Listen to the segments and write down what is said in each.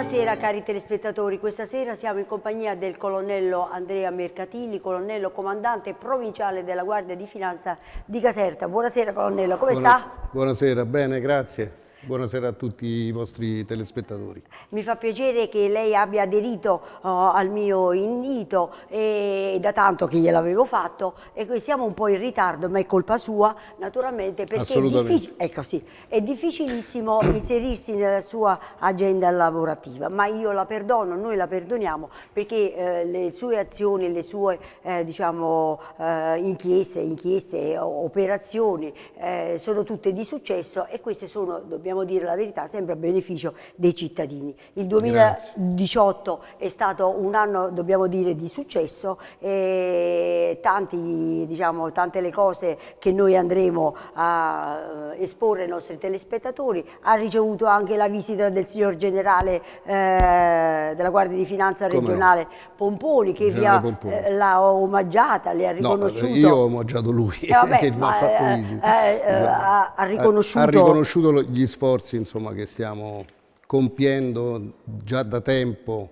Buonasera cari telespettatori, questa sera siamo in compagnia del colonnello Andrea Mercatilli, colonnello comandante provinciale della Guardia di Finanza di Caserta. Buonasera colonnello, come Buona, sta? Buonasera, bene, grazie. Buonasera a tutti i vostri telespettatori. Mi fa piacere che lei abbia aderito uh, al mio invito, e, eh, da tanto che gliel'avevo fatto, e siamo un po' in ritardo, ma è colpa sua, naturalmente, perché è, diffic ecco, sì, è difficilissimo inserirsi nella sua agenda lavorativa, ma io la perdono, noi la perdoniamo, perché eh, le sue azioni, le sue eh, diciamo, eh, inchieste, inchieste, operazioni eh, sono tutte di successo e queste sono, dobbiamo dobbiamo dire la verità, sempre a beneficio dei cittadini. Il 2018 Grazie. è stato un anno, dobbiamo dire, di successo e tanti, diciamo, tante le cose che noi andremo a eh, esporre ai nostri telespettatori. Ha ricevuto anche la visita del signor generale eh, della Guardia di Finanza regionale Pomponi che vi ha, eh, l'ha omaggiata, le ha riconosciuto. No, io ho omaggiato lui, eh, vabbè, che mi ha fatto eh, visita. Eh, ha, riconosciuto, ha riconosciuto gli sforzi sforzi insomma, che stiamo compiendo già da tempo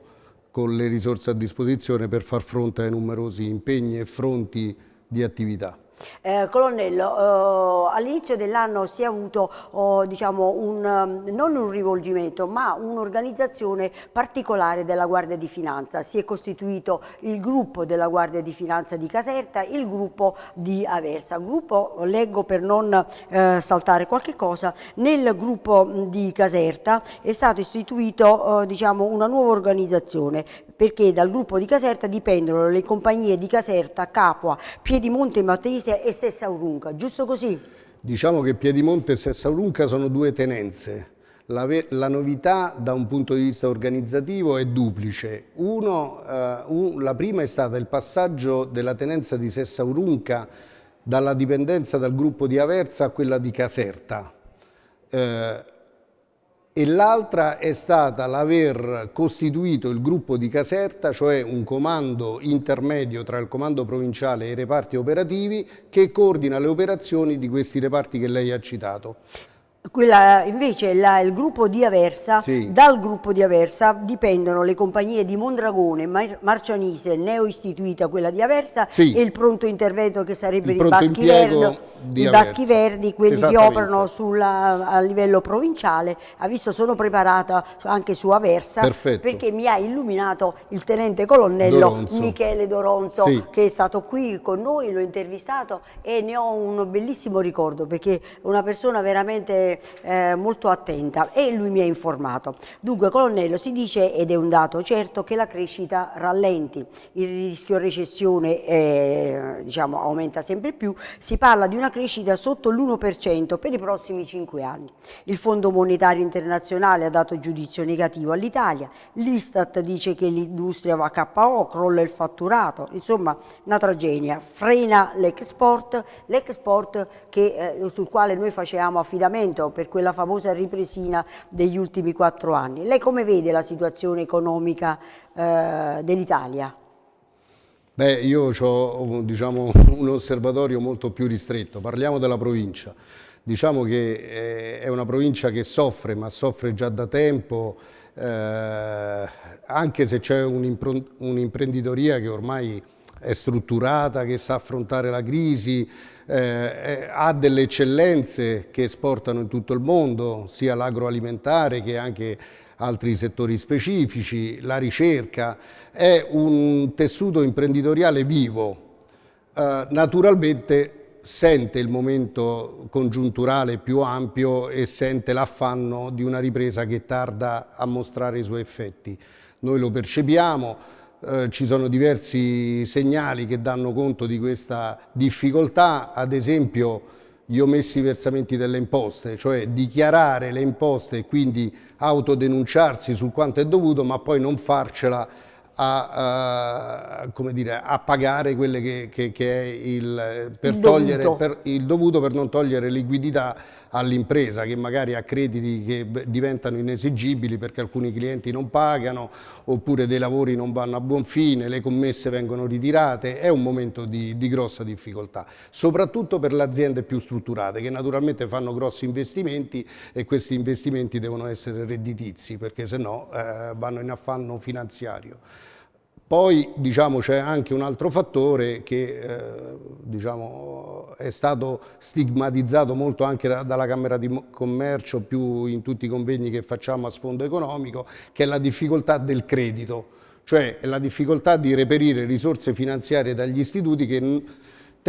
con le risorse a disposizione per far fronte ai numerosi impegni e fronti di attività. Eh, colonnello, eh, all'inizio dell'anno si è avuto oh, diciamo un, ehm, non un rivolgimento ma un'organizzazione particolare della Guardia di Finanza, si è costituito il gruppo della Guardia di Finanza di Caserta, il gruppo di Aversa, gruppo, leggo per non eh, saltare qualche cosa, nel gruppo di Caserta è stato istituito oh, diciamo, una nuova organizzazione perché dal gruppo di Caserta dipendono le compagnie di Caserta, Capua, Piedimonte e Matese Piedimont e Sessaurunca, giusto così? Diciamo che Piedimonte e Sessaurunca sono due tenenze. La, la, novità da un punto di vista organizzativo è duplice. Uno, eh, un, la prima è stata il passaggio della tenenza di Sessaurunca dalla dipendenza dal gruppo di Aversa a quella di Caserta. Eh, e l'altra è stata l'aver costituito il gruppo di Caserta, cioè un comando intermedio tra il comando provinciale e i reparti operativi che coordina le operazioni di questi reparti che lei ha citato. Quella, invece la, il gruppo di Aversa, sì. dal gruppo di Aversa dipendono le compagnie di Mondragone, Mar Marcianise, neo istituita quella di Aversa sì. e il pronto intervento che sarebbero i Baschi, Verdo, i Baschi Verdi, quelli che operano sulla, a livello provinciale. Ha visto sono preparata anche su Aversa Perfetto. perché mi ha illuminato il tenente colonnello Doronzo. Michele Doronzo sì. che è stato qui con noi, l'ho intervistato e ne ho un bellissimo ricordo perché è una persona veramente eh, molto attenta e lui mi ha informato. Dunque, colonnello, si dice, ed è un dato certo, che la crescita rallenti, il rischio recessione eh, diciamo, aumenta sempre più, si parla di una crescita sotto l'1% per i prossimi 5 anni. Il Fondo Monetario Internazionale ha dato giudizio negativo all'Italia, l'Istat dice che l'industria va a KO, crolla il fatturato, insomma una tragedia, frena l'export, l'export eh, sul quale noi facevamo affidamento per quella famosa ripresina degli ultimi quattro anni. Lei come vede la situazione economica eh, dell'Italia? Beh, io ho diciamo, un osservatorio molto più ristretto. Parliamo della provincia. Diciamo che eh, è una provincia che soffre, ma soffre già da tempo, eh, anche se c'è un'imprenditoria che ormai è strutturata, che sa affrontare la crisi, eh, eh, ha delle eccellenze che esportano in tutto il mondo, sia l'agroalimentare che anche altri settori specifici, la ricerca, è un tessuto imprenditoriale vivo. Eh, naturalmente sente il momento congiunturale più ampio e sente l'affanno di una ripresa che tarda a mostrare i suoi effetti. Noi lo percepiamo, eh, ci sono diversi segnali che danno conto di questa difficoltà, ad esempio gli omessi versamenti delle imposte, cioè dichiarare le imposte e quindi autodenunciarsi su quanto è dovuto, ma poi non farcela a, a, eh, dire, a pagare quelle che, che, che è il, eh, per il, dovuto. Per, il dovuto per non togliere liquidità all'impresa che magari ha crediti che diventano inesigibili perché alcuni clienti non pagano oppure dei lavori non vanno a buon fine, le commesse vengono ritirate, è un momento di, di grossa difficoltà, soprattutto per le aziende più strutturate che naturalmente fanno grossi investimenti e questi investimenti devono essere redditizi perché se no eh, vanno in affanno finanziario. Poi diciamo, c'è anche un altro fattore che eh, diciamo, è stato stigmatizzato molto anche da, dalla Camera di Commercio più in tutti i convegni che facciamo a sfondo economico, che è la difficoltà del credito, cioè la difficoltà di reperire risorse finanziarie dagli istituti che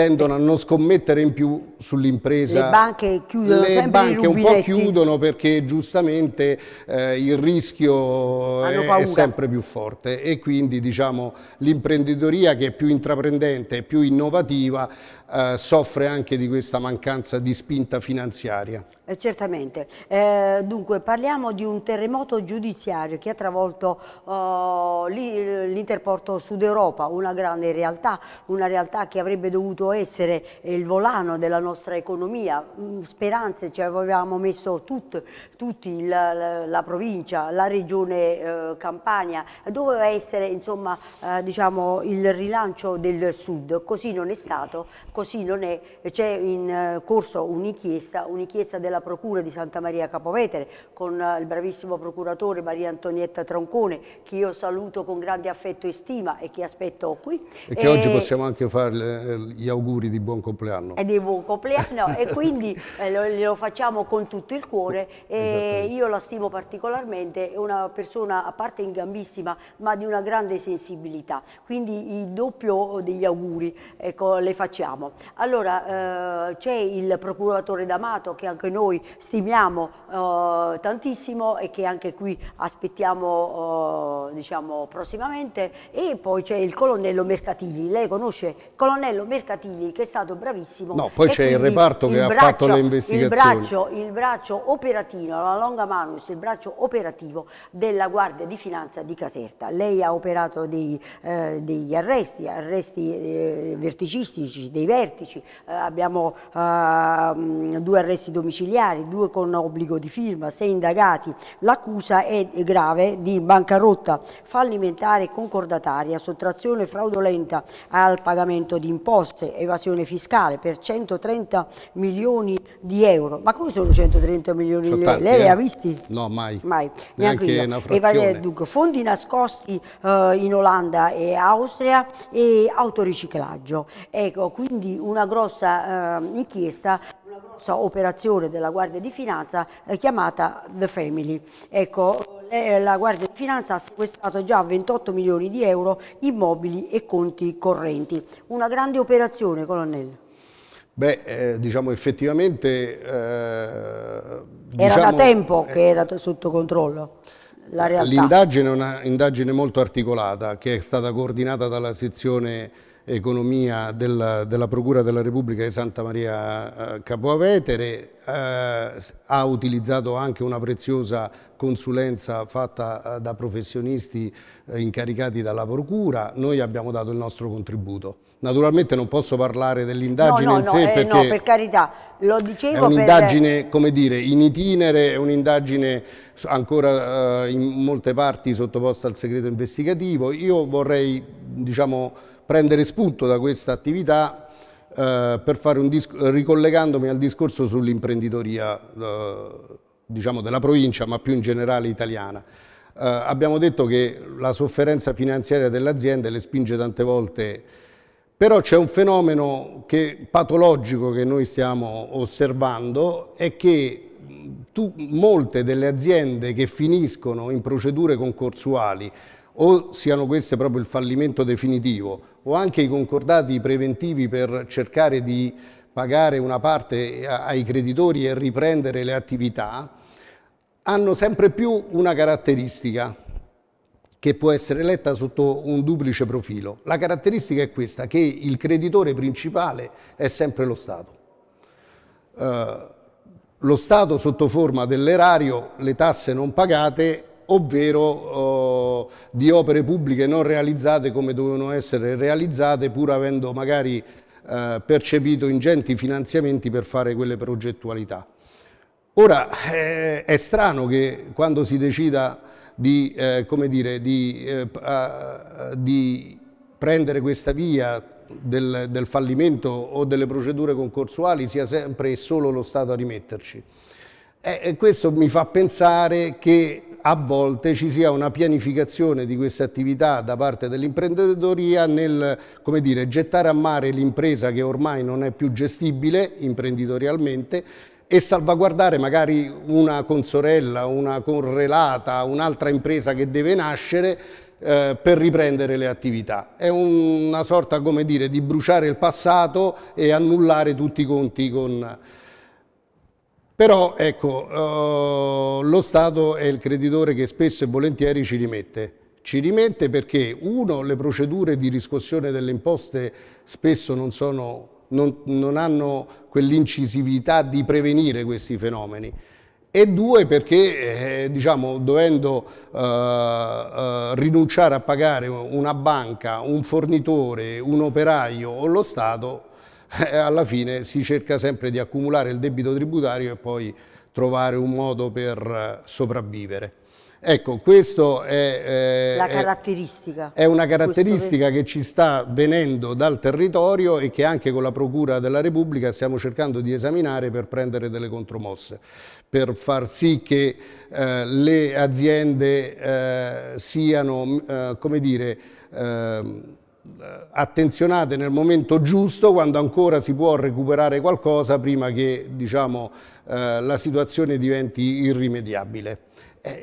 tendono a non scommettere in più sull'impresa. Le banche chiudono Le banche un po' chiudono perché giustamente eh, il rischio è, sempre più forte e quindi diciamo, l'imprenditoria che è più intraprendente e più innovativa eh, soffre anche di questa mancanza di spinta finanziaria. Eh, certamente. Eh, dunque parliamo di un terremoto giudiziario che ha travolto oh, l'interporto Sud Europa, una grande realtà, una realtà che avrebbe dovuto essere il volano della nostra economia. Mm, speranze ci avevamo messo tut, tutti, la, la, provincia, la regione eh, Campania, doveva essere insomma, eh, diciamo, il rilancio del Sud, così non è stato così non è, c'è in eh, corso un'inchiesta, un'inchiesta della Procura di Santa Maria Capovetere con eh, il bravissimo procuratore Maria Antonietta Troncone che io saluto con grande affetto e stima e che aspetto qui. E che e... oggi possiamo anche fare eh, gli auguri di buon compleanno. E di buon compleanno e quindi eh, lo, facciamo con tutto il cuore e io la stimo particolarmente, è una persona a parte in gambissima ma di una grande sensibilità, quindi il doppio degli auguri ecco, le facciamo allora eh, c'è il procuratore D'Amato che anche noi stimiamo eh, tantissimo e che anche qui aspettiamo eh, diciamo, prossimamente e poi c'è il colonnello Mercatili, lei conosce il colonnello Mercatili che è stato bravissimo. No, poi c'è il reparto che il ha fatto le investigazioni. Il braccio, il braccio operativo, la longa manus, il braccio operativo della Guardia di Finanza di Caserta. Lei ha operato dei, eh, degli arresti, arresti eh, verticistici, dei vecchi vertici, eh, abbiamo eh, due arresti domiciliari, due con obbligo di firma, sei indagati, l'accusa è grave di bancarotta fallimentare concordataria, sottrazione fraudolenta al pagamento di imposte, evasione fiscale per 130 milioni di euro. Ma come sono 130 milioni di euro? Lei li ha eh? visti? No, mai. mai. Neanche, Neanche una frazione. Dunque, fondi nascosti eh, in Olanda e Austria e autoriciclaggio. Ecco, quindi quindi una grossa eh, inchiesta, una grossa operazione della Guardia di Finanza eh, chiamata The Family. Ecco, eh, la Guardia di Finanza ha sequestrato già 28 milioni di euro in mobili e conti correnti. Una grande operazione, colonnello. Beh, eh, diciamo effettivamente... Eh, era diciamo, da tempo eh, che era sotto controllo la realtà. L'indagine è una indagine molto articolata che è stata coordinata dalla sezione economia della, della, Procura della Repubblica di Santa Maria eh, Capoavetere, eh, ha utilizzato anche una preziosa consulenza fatta eh, da professionisti eh, incaricati dalla Procura, noi abbiamo dato il nostro contributo. Naturalmente non posso parlare dell'indagine no, no, in no, sé eh, perché... No, per carità, lo dicevo È un'indagine, per... come dire, in itinere, è un'indagine ancora in molte parti sottoposta al segreto investigativo. Io vorrei, diciamo prendere spunto da questa attività eh, ricollegandomi al discorso sull'imprenditoria eh, diciamo della provincia ma più in generale italiana. Eh, abbiamo detto che la sofferenza finanziaria delle aziende le spinge tante volte, però c'è un fenomeno che, patologico che noi stiamo osservando è che tu, molte delle aziende che finiscono in procedure concorsuali o siano queste proprio il fallimento definitivo o anche i concordati preventivi per cercare di pagare una parte ai creditori e riprendere le attività, hanno sempre più una caratteristica che può essere letta sotto un duplice profilo. La caratteristica è questa, che il creditore principale è sempre lo Stato. Eh, lo Stato sotto forma dell'erario, le tasse non pagate, ovvero eh, di opere pubbliche non realizzate come dovevano essere realizzate pur avendo magari eh, percepito ingenti finanziamenti per fare quelle progettualità. Ora eh, è strano che quando si decida di, eh, dire, di, eh, di prendere questa via del, del, fallimento o delle procedure concorsuali sia sempre e solo lo Stato a rimetterci. Eh, questo mi fa pensare che a volte ci sia una pianificazione di queste attività da parte dell'imprenditoria nel dire, gettare a mare l'impresa che ormai non è più gestibile imprenditorialmente e salvaguardare magari una consorella, una correlata, un'altra impresa che deve nascere eh, per riprendere le attività. È una sorta, come dire, di bruciare il passato e annullare tutti i conti con, però ecco, eh, lo Stato è il creditore che spesso e volentieri ci rimette. Ci rimette perché, uno, le procedure di riscossione delle imposte spesso non, sono, non, non hanno quell'incisività di prevenire questi fenomeni e due perché eh, diciamo, dovendo eh, eh, rinunciare a pagare una banca, un fornitore, un operaio o lo Stato eh, alla fine si cerca sempre di accumulare il debito tributario e poi trovare un modo per eh, sopravvivere. Ecco, questa è, eh, è, una caratteristica che ci sta venendo dal territorio e che anche con la Procura della Repubblica stiamo cercando di esaminare per prendere delle contromosse, per far sì che eh, le aziende eh, siano, mm, eh, come dire, ehm, eh, attenzionate nel momento giusto quando ancora si può recuperare qualcosa prima che diciamo, eh, la situazione diventi irrimediabile.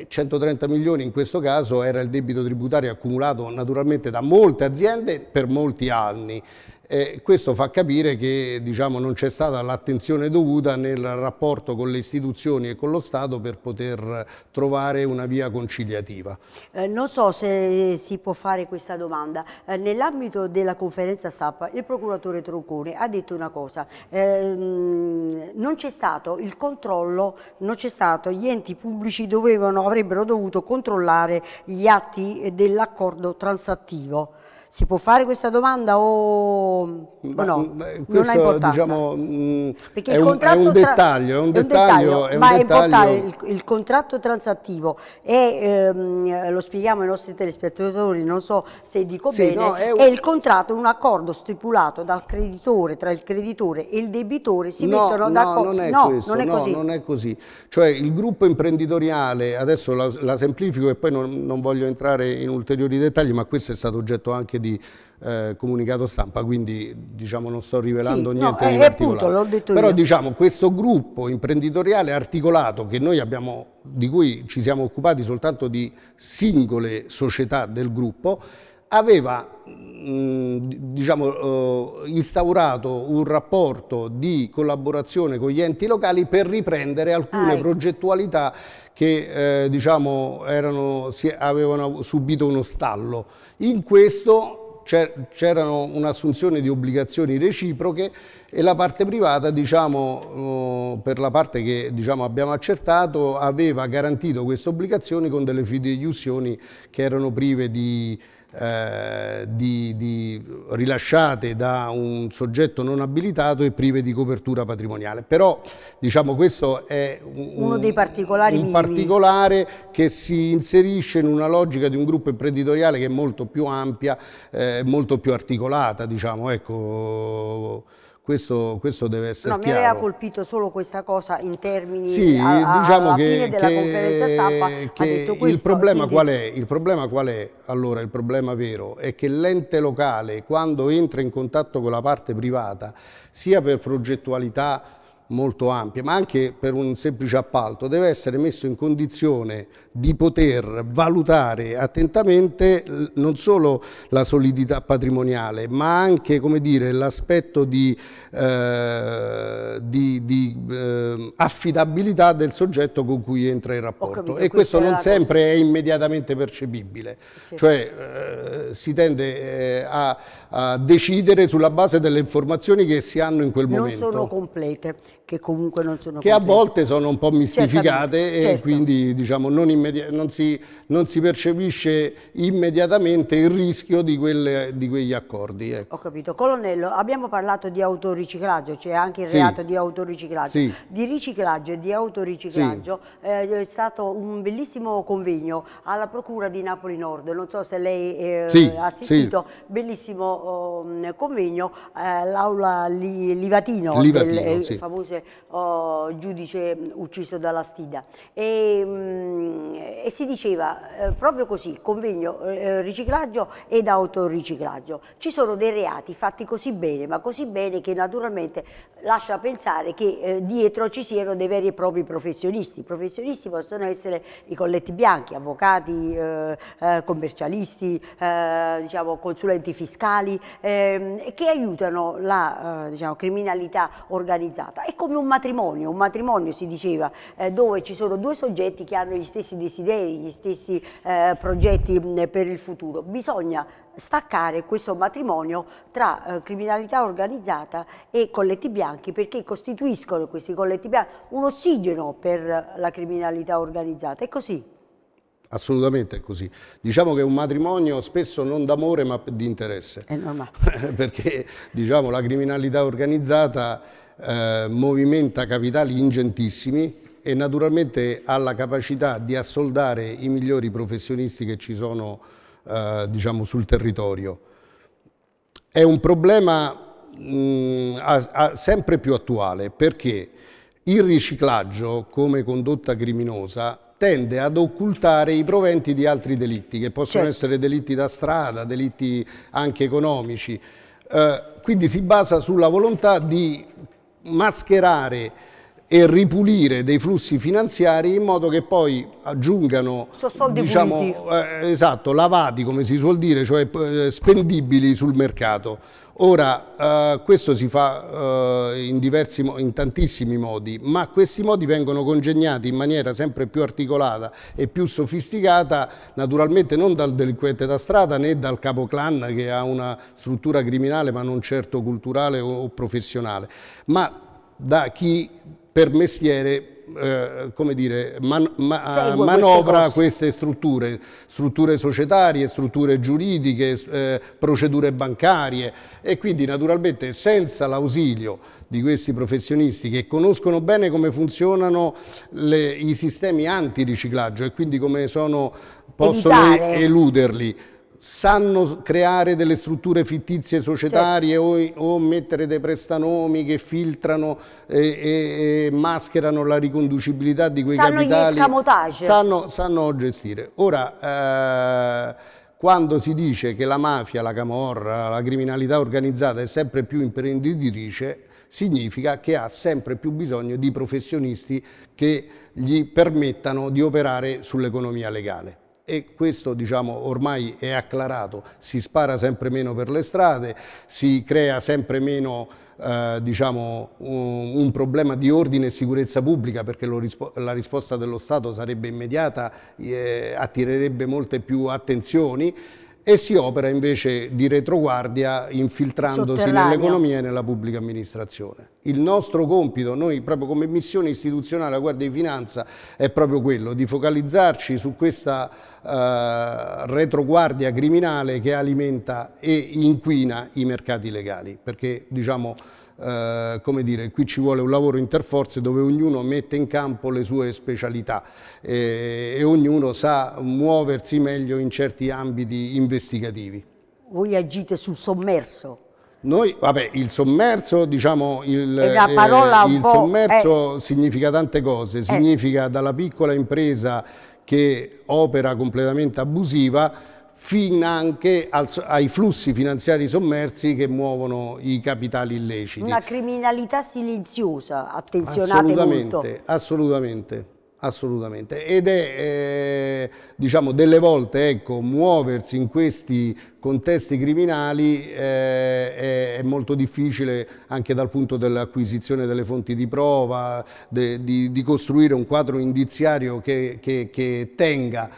130 eh, milioni in questo caso era il debito tributario accumulato naturalmente da molte aziende per molti anni. Eh, questo fa capire che diciamo, non c'è stata l'attenzione dovuta nel rapporto con le istituzioni e con lo Stato per poter trovare una via conciliativa. Eh, non so se si può fare questa domanda. Eh, Nell'ambito della conferenza stampa il procuratore Troncone ha detto una cosa, ehm, non c'è stato il controllo, non c'è stato, gli enti pubblici dovevano, avrebbero dovuto controllare gli atti dell'accordo transattivo si può fare questa domanda o, ma, o no? Questo, non ha importanza. Diciamo, mm, Perché è, il un, è un dettaglio, è un dettaglio, ma è importante il, il, contratto transattivo e ehm, lo spieghiamo ai nostri telespettatori, non so se dico sì, bene, no, è, un... è, il contratto, un accordo stipulato dal creditore, tra il creditore e il debitore, si no, mettono d'accordo. No, non è, no, questo, non è così. non è così. Cioè il gruppo imprenditoriale, adesso la, la semplifico e poi non, non voglio entrare in ulteriori dettagli, ma questo è stato oggetto anche anche di eh, comunicato stampa, quindi diciamo, non sto rivelando sì, niente no, eh, di eh, particolare. Appunto, Però io. diciamo questo gruppo imprenditoriale articolato che noi abbiamo, di cui ci siamo occupati soltanto di singole società del gruppo, aveva diciamo, eh, instaurato un rapporto di collaborazione con gli enti locali per riprendere alcune ah, ecco. progettualità che eh, diciamo, erano, avevano subito uno stallo. In questo c'era un'assunzione di obbligazioni reciproche e la parte privata, diciamo, uh, per la parte che diciamo, abbiamo accertato, aveva garantito queste obbligazioni con delle fideiussioni che erano prive di di, di, rilasciate da un soggetto non abilitato e prive di copertura patrimoniale. Però diciamo questo è un, uno dei particolari un particolare che si inserisce in una logica di un gruppo imprenditoriale che è molto più ampia, eh, molto più articolata, diciamo, ecco questo, questo, deve essere no, chiaro. mi aveva colpito solo questa cosa in termini sì, a, diciamo che, che, stampa, che questo, il, problema quindi... il problema qual è? Allora, il problema vero è che l'ente locale, quando entra in contatto con la parte privata, sia per progettualità molto ampia, ma anche per un semplice appalto, deve essere messo in condizione di poter valutare attentamente non solo la solidità patrimoniale, ma anche l'aspetto di, eh, di, di eh, affidabilità del soggetto con cui entra in rapporto. Capito, e questo, non sempre è immediatamente percepibile, certo. cioè eh, si tende eh, a, a, decidere sulla base delle informazioni che si hanno in quel non momento. Non sono complete che comunque non sono Che a volte sono un po' mistificate Certamente, e quindi diciamo, non, non, si, non, si, percepisce immediatamente il rischio di, quelle, di quegli accordi. Ecco. Ho capito. Colonnello, abbiamo parlato di autoriciclaggio, c'è cioè anche il sì. reato di autoriciclaggio. Sì. Di riciclaggio e di autoriciclaggio sì. eh, è stato un bellissimo convegno alla Procura di Napoli Nord, non so se lei eh, ha assistito, sì. bellissimo oh, mm, convegno, eh, l'aula Livatino, Livatino del, eh, il famoso giudice, oh, giudice mm, ucciso dalla stida. E, mh, mm, e si diceva eh, proprio così, convegno, eh, eh, riciclaggio ed autoriciclaggio. Ci sono dei reati fatti così bene, ma così bene che naturalmente lascia pensare che eh, dietro ci siano dei veri e propri professionisti. I professionisti possono essere i colletti bianchi, avvocati, eh, eh, commercialisti, diciamo, consulenti fiscali, ehm, che aiutano la diciamo, criminalità organizzata. E come un matrimonio, un matrimonio si diceva, eh, dove ci sono due soggetti che hanno gli stessi desideri, gli stessi eh, progetti mh, mm, per il futuro. Bisogna staccare questo matrimonio tra eh, criminalità organizzata e colletti bianchi perché costituiscono questi colletti bianchi un ossigeno per la criminalità organizzata. È così. Assolutamente è così. Diciamo che è un matrimonio spesso non d'amore ma di interesse. È normale. Perché diciamo, la criminalità organizzata eh, movimenta capitali ingentissimi e naturalmente ha la capacità di assoldare i migliori professionisti che ci sono eh, diciamo, sul territorio. È un problema mh, mm, a, a, sempre più attuale perché il riciclaggio come condotta criminosa tende ad occultare i proventi di altri delitti, che possono certo. essere delitti da strada, delitti anche economici. Eh, quindi si basa sulla volontà di mascherare e ripulire dei flussi finanziari in modo che poi aggiungano diciamo, eh, esatto, lavati come si suol dire, cioè eh, spendibili sul mercato. Ora, eh, questo si fa eh, in, diversi, in tantissimi modi, ma questi modi vengono congegnati in maniera sempre più articolata e più sofisticata, naturalmente non dal delinquente da strada né dal capoclan che ha una struttura criminale ma non certo culturale o, o professionale, ma da chi per mestiere eh, come dire, man, ma, manovra queste, queste, strutture, strutture societarie, strutture giuridiche, eh, procedure bancarie e quindi naturalmente senza l'ausilio di questi professionisti che conoscono bene come funzionano le, i sistemi antiriciclaggio e quindi come sono, possono Evitare. eluderli sanno creare delle strutture fittizie societarie certo. o, o, mettere dei prestanomi che filtrano e, e, e mascherano la riconducibilità di quei sanno capitali. Sanno, sanno gestire. Ora, eh, quando si dice che la mafia, la camorra, la criminalità organizzata è sempre più imprenditrice, significa che ha sempre più bisogno di professionisti che gli permettano di operare sull'economia legale e questo diciamo, ormai è acclarato, si spara sempre meno per le strade, si crea sempre meno eh, diciamo, un, un, problema di ordine e sicurezza pubblica perché rispo la risposta dello Stato sarebbe immediata, eh, attirerebbe molte più attenzioni e si opera invece di retroguardia infiltrandosi nell'economia e nella pubblica amministrazione. Il nostro compito, noi proprio come missione istituzionale alla Guardia di Finanza, è proprio quello di focalizzarci su questa eh, retroguardia criminale che alimenta e inquina i mercati legali, perché diciamo, eh, come dire, qui ci vuole un lavoro interforze dove ognuno mette in campo le sue specialità e, eh, e ognuno sa muoversi meglio in certi ambiti investigativi. Voi agite sul sommerso? Noi, vabbè, il sommerso, diciamo, il, eh, il sommerso è... Eh. significa tante cose, significa dalla piccola impresa che opera completamente abusiva fin anche al, ai flussi finanziari sommersi che muovono i capitali illeciti. Una criminalità silenziosa, attenzionate assolutamente, molto. Assolutamente assolutamente. Ed è, eh, diciamo, delle volte, ecco, muoversi in questi contesti criminali eh, è, è, molto difficile anche dal punto dell'acquisizione delle fonti di prova, de, di, di, costruire un quadro indiziario che, che, che tenga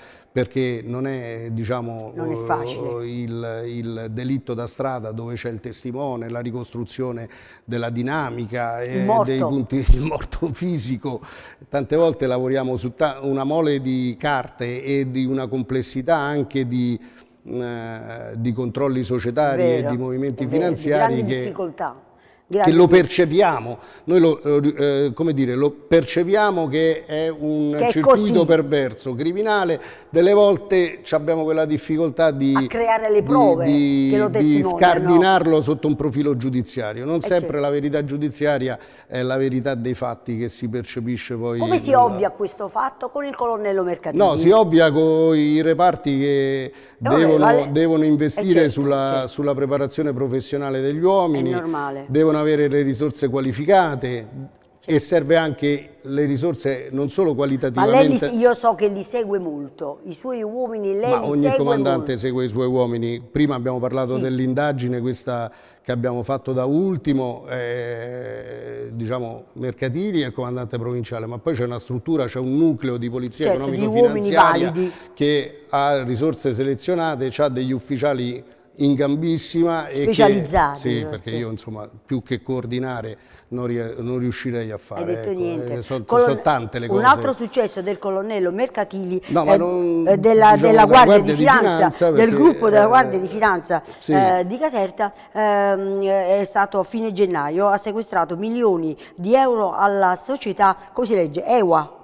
perché non è, diciamo, non è eh, il, il, delitto da strada dove c'è il testimone, la ricostruzione della dinamica, il, morto. Dei punti, il morto fisico. Tante volte lavoriamo su una mole di carte e di una complessità anche di, eh, di controlli societari Vero. e di movimenti Vero, finanziari. Di che, difficoltà Grazie. Che lo percepiamo, noi lo, eh, eh, come dire, lo percepiamo che è un che è circuito così. perverso, criminale, delle volte abbiamo quella difficoltà di, A creare le prove di, di, di scardinarlo sotto un profilo giudiziario, non è eh, sempre certo. la verità giudiziaria è la verità dei fatti che si percepisce poi. Come si nella... ovvia questo fatto con il colonnello mercatino? No, si ovvia con i reparti che no, eh, devono, vale. devono, investire certo, sulla, certo. sulla, preparazione professionale degli uomini, devono devono avere le risorse qualificate e serve anche le risorse non solo qualitativamente. Ma li, io so che li segue molto, i suoi uomini lei Ma ogni comandante molto. segue i suoi uomini. Prima abbiamo parlato sì. dell'indagine questa che abbiamo fatto da ultimo, eh, diciamo Mercatini e il comandante provinciale, ma poi c'è una struttura, c'è un nucleo di polizia certo, economico-finanziaria che ha risorse selezionate, ha degli ufficiali in gambissima e specializzati. sì, perché sì. io insomma più che coordinare non, non riuscirei a fare. Hai detto ecco. niente. Sono, eh, sono, tante le cose. Un altro successo del colonnello Mercatili no, eh, non, eh, della, diciamo, della, Guardia, Guardia di, Finanza, del gruppo della eh, Guardia di Finanza sì. eh, di Caserta ehm, è stato a fine gennaio ha sequestrato milioni di euro alla società, come si legge? EWA.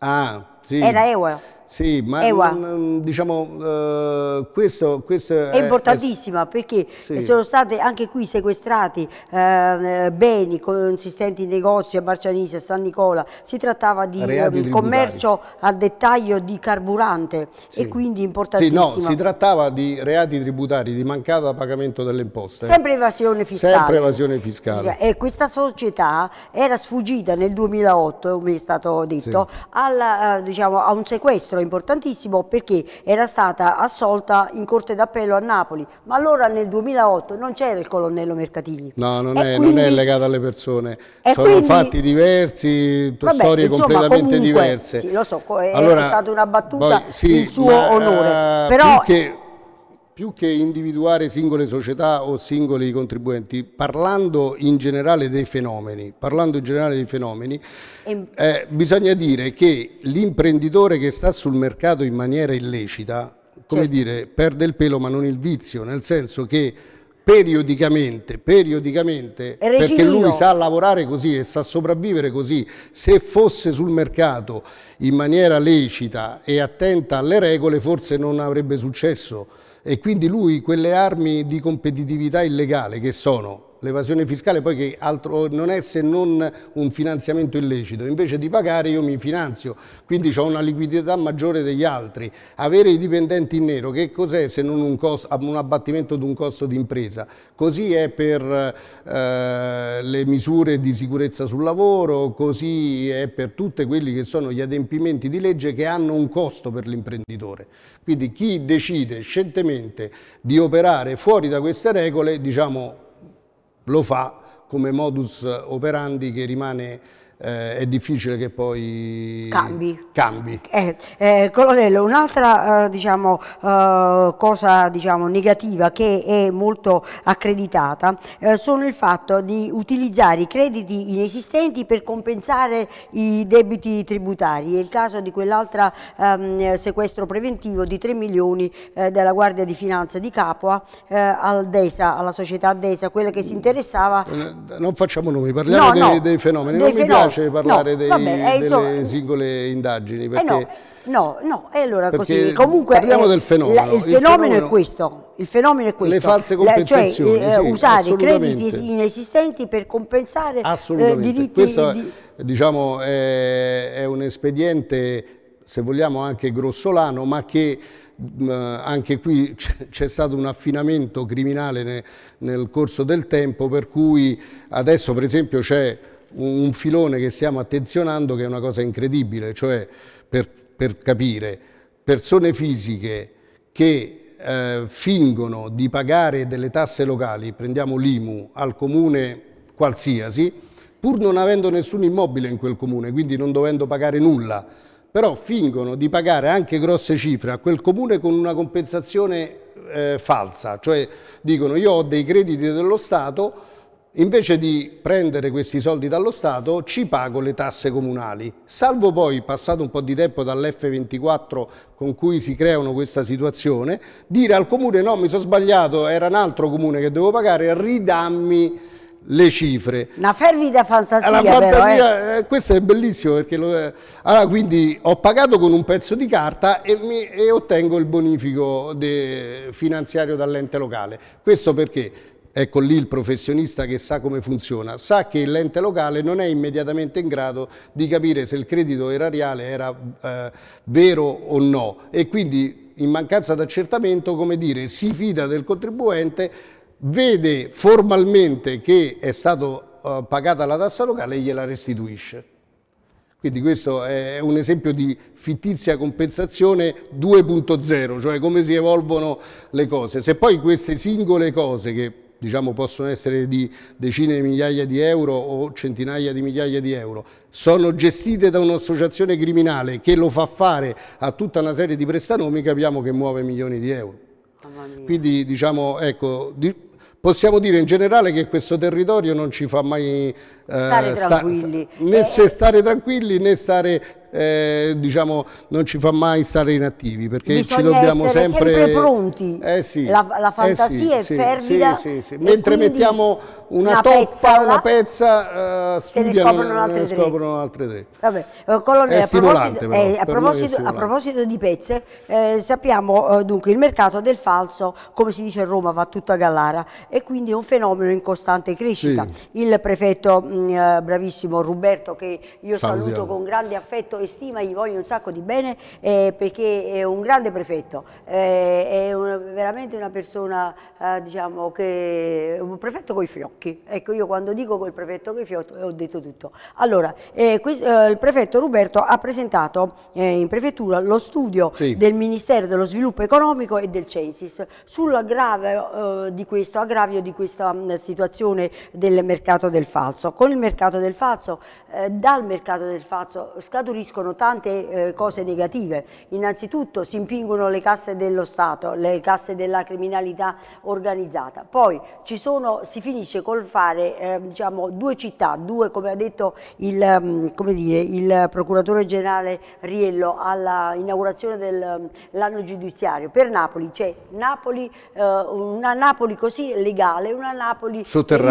Ah, sì. Era EWA. Sì, ma eh, diciamo, eh, questo, questo, è, è importantissima perché sì. sono stati anche qui sequestrati ehm, eh, beni consistenti in negozi a Marcianise, a San Nicola, si trattava di eh, commercio al dettaglio di carburante sì. e quindi importantissimo. Sì, no, si trattava di reati tributari, di mancato pagamento delle imposte. Sempre evasione fiscale. Sempre evasione fiscale. E questa società era sfuggita nel 2008, come è stato detto, alla, eh, diciamo, a un sequestro registro importantissimo perché era stata assolta in Corte d'Appello a Napoli, ma allora nel 2008 non c'era il colonnello Mercatini. No, non, è, quindi, non è, legato alle persone, sono quindi, fatti diversi, vabbè, storie insomma, completamente comunque, diverse. Sì, lo so, eh, allora, è stata una battuta poi, sì, in suo ma, onore, eh, però... Perché, più che individuare singole società o singoli contribuenti, parlando in generale dei fenomeni, generale dei fenomeni eh, bisogna dire che l'imprenditore che sta sul mercato in maniera illecita, come certo. dire, perde il pelo ma non il vizio, nel senso che periodicamente, periodicamente perché lui sa lavorare così e sa sopravvivere così, se fosse sul mercato in maniera lecita e attenta alle regole forse non avrebbe successo e quindi lui quelle armi di competitività illegale che sono l'evasione fiscale poi che altro non è se non un finanziamento illecito, invece di pagare io mi finanzio, quindi ho una liquidità maggiore degli altri. Avere i dipendenti in nero che cos'è se non un, costo, un abbattimento di un costo di impresa? Così è per eh, le misure di sicurezza sul lavoro, così è per tutti quelli che sono gli adempimenti di legge che hanno un costo per l'imprenditore. Quindi chi decide scientemente di operare fuori da queste regole, diciamo lo fa come modus operandi che rimane eh, è difficile che poi cambi. cambi. Eh, eh, colonnello, un'altra eh, diciamo, eh, cosa diciamo, negativa che è molto accreditata eh, sono il fatto di utilizzare i crediti inesistenti per compensare i debiti tributari. È il caso di quell'altra ehm, sequestro preventivo di 3 milioni della Guardia di Finanza di Capua al DESA, alla società DESA, quella che si interessava... Non facciamo nomi, parliamo no, dei, no, dei fenomeni. Dei fenomeni piace parlare no, dei, vabbè, eh, delle insomma, singole indagini. Perché, eh no, no, no, è allora così. Comunque, parliamo eh, del fenomeno. La, il, il fenomeno, fenomeno, è questo, il fenomeno è questo. Le false compensazioni. La, cioè, eh, sì, usare crediti inesistenti per compensare eh, diritti. Questo di... diciamo, è, è un espediente, se vogliamo, anche grossolano, ma che anche qui c'è stato un affinamento criminale nel corso del tempo per cui adesso per esempio c'è un filone che stiamo attenzionando che è una cosa incredibile, cioè per, per capire persone fisiche che eh, fingono di pagare delle tasse locali, prendiamo l'IMU al comune qualsiasi, pur non avendo nessun immobile in quel comune, quindi non dovendo pagare nulla, però fingono di pagare anche grosse cifre a quel comune con una compensazione eh, falsa, cioè dicono io ho dei crediti dello Stato, invece di prendere questi soldi dallo Stato ci pago le tasse comunali, salvo poi, passato un po' di tempo dall'F24 con cui si creano questa situazione, dire al comune no mi sono sbagliato, era un altro comune che devo pagare, ridammi le cifre. Una fervida fantasia, La fantasia però, eh. Eh, questo è bellissimo perché lo, eh, allora, quindi ho pagato con un pezzo di carta e, mi, e ottengo il bonifico de, finanziario dall'ente locale. Questo perché? Ecco lì il professionista che sa come funziona, sa che l'ente locale non è immediatamente in grado di capire se il credito erariale era eh, vero o no e quindi in mancanza d'accertamento, come dire, si fida del contribuente, vede formalmente che è stata eh, pagata la tassa locale e gliela restituisce. Quindi questo è un esempio di fittizia compensazione 2.0, cioè come si evolvono le cose. Se poi queste singole cose che diciamo, possono essere di decine di migliaia di euro o centinaia di migliaia di euro, sono gestite da un'associazione criminale che lo fa fare a tutta una serie di prestanomi, capiamo che muove milioni di euro. Quindi diciamo, ecco, di possiamo dire in generale che questo territorio non ci fa mai eh, stare tranquilli. Sta, né eh, stare tranquilli né stare eh, diciamo, non ci fa mai stare inattivi perché Bisogna ci dobbiamo sempre... sempre pronti. Eh sì, la, la, fantasia eh sì, è fervida. Sì, Mentre mettiamo una, una toppa, pezza, una pezza, eh, studiano, ne scoprono altre, ne scoprono altre tre. Vabbè, eh, colonnello, a proposito, però, eh, a, proposito, a proposito, di pezze, eh, sappiamo dunque il mercato del falso, come si dice a Roma, va tutta a gallara e quindi è un fenomeno in costante crescita. Il prefetto mh, mm, bravissimo Roberto, che io Salutiamo. saluto con grande affetto e stima, gli voglio un sacco di bene eh, perché è un grande prefetto, eh, è una, veramente una persona, eh, diciamo, che un prefetto coi fiocchi. Ecco, io quando dico col prefetto coi fiocchi ho detto tutto. Allora, eh, questo, eh, il prefetto Ruberto ha presentato eh, in prefettura lo studio sì. del Ministero dello Sviluppo Economico e del Censis sull'aggravio di questo aggravio di questa mh, mm, situazione del mercato del falso. Con il mercato del falso, dal mercato del falso scaturiscono colpiscono tante eh, cose negative. Innanzitutto si impingono le casse dello Stato, le casse della criminalità organizzata. Poi ci sono, si finisce col fare eh, diciamo, due città, due come ha detto il, ehm, dire, il procuratore generale Riello all'inaugurazione dell'anno ehm, giudiziario. Per Napoli c'è Napoli, eh, una Napoli così legale, una Napoli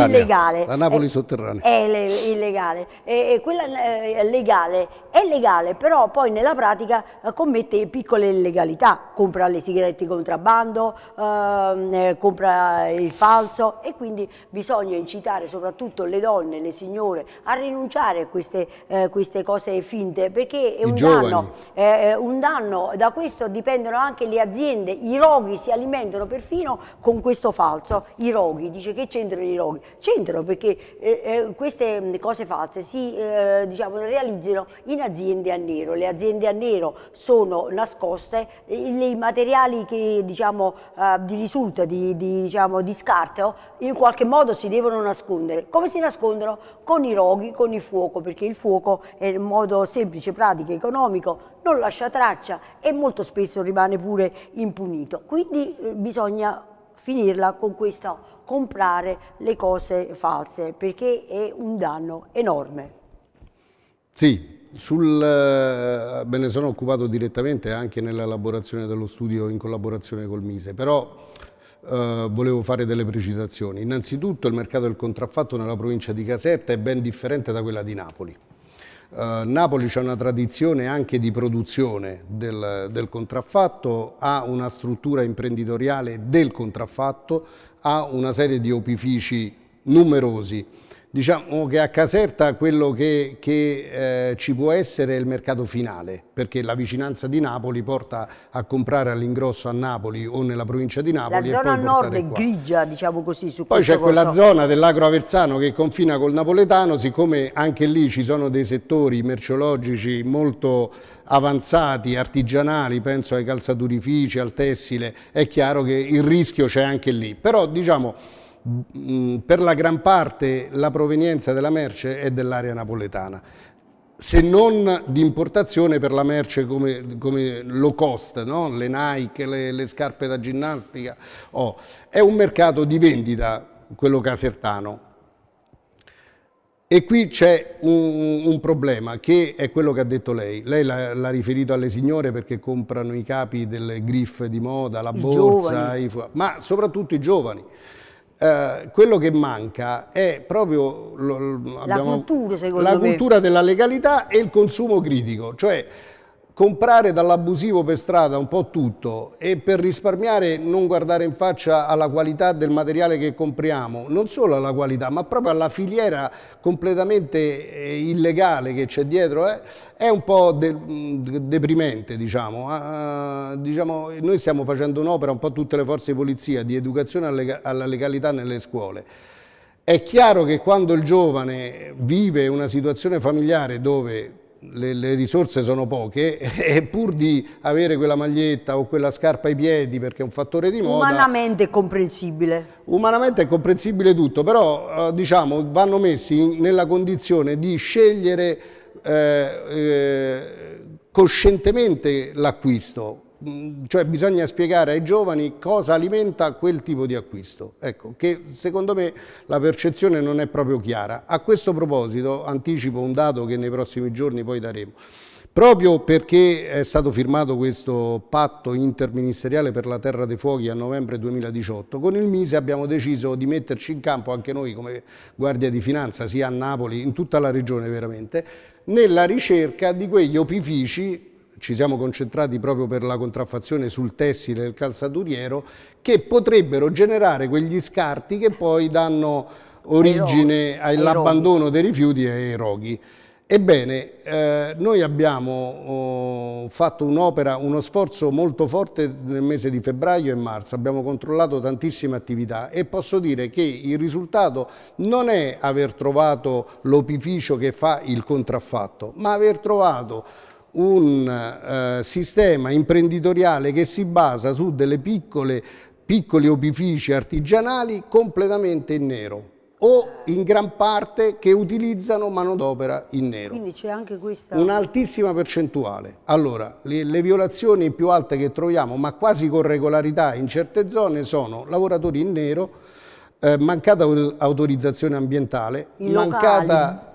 illegale. La Napoli eh, sotterranea. È, è illegale. E, e quella eh, legale è legale legale, però poi nella pratica eh, commette piccole illegalità, compra le sigarette contrabbando, ehm, eh, compra il falso e quindi bisogna incitare soprattutto le donne, le signore a rinunciare a queste, eh, queste cose finte perché è un danno, eh, eh, un danno, da questo dipendono anche le aziende, i roghi si alimentano perfino con questo falso, i roghi, dice che c'entrano i roghi, c'entrano perché eh, queste mm, cose false si diciamo, realizzano in aziende aziende a nero. Le aziende a nero sono nascoste, i materiali che diciamo, eh, di risulta, di, di, diciamo, di scarto, in qualche modo si devono nascondere. Come si nascondono? Con i roghi, con il fuoco, perché il fuoco è in modo semplice, pratico, economico, non lascia traccia e molto spesso rimane pure impunito. Quindi eh, bisogna finirla con questo comprare le cose false perché è un danno enorme. Sì, sul, eh, me ne sono occupato direttamente anche nell'elaborazione dello studio in collaborazione col Mise, però eh, volevo fare delle precisazioni. Innanzitutto il mercato del contraffatto nella provincia di Caserta è ben differente da quella di Napoli. Eh, Napoli c'è una tradizione anche di produzione del, del contraffatto, ha una struttura imprenditoriale del contraffatto, ha una serie di opifici numerosi Diciamo che a Caserta quello che, che eh, ci può essere è il mercato finale, perché la vicinanza di Napoli porta a comprare all'ingrosso a Napoli o nella provincia di Napoli. La zona nord è grigia, diciamo così, su Poi c'è quella zona Aversano che confina col napoletano, siccome anche lì ci sono dei settori merceologici molto avanzati, artigianali, penso ai calzaturifici, al tessile, è chiaro che il rischio c'è anche lì. Però diciamo Mm, per la gran parte la provenienza della merce è dell'area napoletana se non di importazione per la merce come, come low cost, no? le Nike, le, le, scarpe da ginnastica. Oh. È un mercato di vendita, quello casertano. E qui c'è un, un, problema, che è quello che ha detto lei. Lei l'ha riferito alle signore perché comprano i capi delle griffe di moda, la I borsa, i, ma soprattutto i giovani. Eh, quello che manca è proprio lo, la, abbiamo, cultura, la cultura della legalità e il consumo critico, cioè comprare dall'abusivo per strada un po' tutto e per risparmiare non guardare in faccia alla qualità del materiale che compriamo, non solo alla qualità ma proprio alla filiera completamente eh, illegale che c'è dietro, eh, è un po' de deprimente diciamo. Uh, diciamo. Noi stiamo facendo un'opera un po' tutte le forze di polizia di educazione alla legalità nelle scuole. È chiaro che quando il giovane vive una situazione familiare dove le, le, risorse sono poche e pur di avere quella maglietta o quella scarpa ai piedi perché è un fattore di moda umanamente è comprensibile umanamente è comprensibile tutto però eh, diciamo vanno messi in, nella condizione di scegliere eh, eh, coscientemente l'acquisto Mm, cioè bisogna spiegare ai giovani cosa alimenta quel tipo di acquisto, ecco, che secondo me la percezione non è proprio chiara. A questo proposito anticipo un dato che nei prossimi giorni poi daremo. Proprio perché è stato firmato questo patto interministeriale per la Terra dei Fuochi a novembre 2018, con il Mise abbiamo deciso di metterci in campo anche noi come Guardia di Finanza, sia a Napoli, in tutta la regione veramente, nella ricerca di quegli opifici ci siamo concentrati proprio per la contraffazione sul tessile e il calzaturiero, che potrebbero generare quegli scarti che poi danno origine all'abbandono dei rifiuti e ai roghi. Ebbene, eh, noi abbiamo oh, fatto un'opera, uno sforzo molto forte nel mese di febbraio e marzo, abbiamo controllato tantissime attività e posso dire che il risultato non è aver trovato l'opificio che fa il contraffatto, ma aver trovato un eh, sistema imprenditoriale che si basa su delle piccole, piccoli opifici artigianali completamente in nero o in gran parte che utilizzano manodopera in nero. Quindi c'è anche questa... Un'altissima percentuale. Allora, le, le, violazioni più alte che troviamo, ma quasi con regolarità in certe zone, sono lavoratori in nero, eh, mancata autorizzazione ambientale, mancata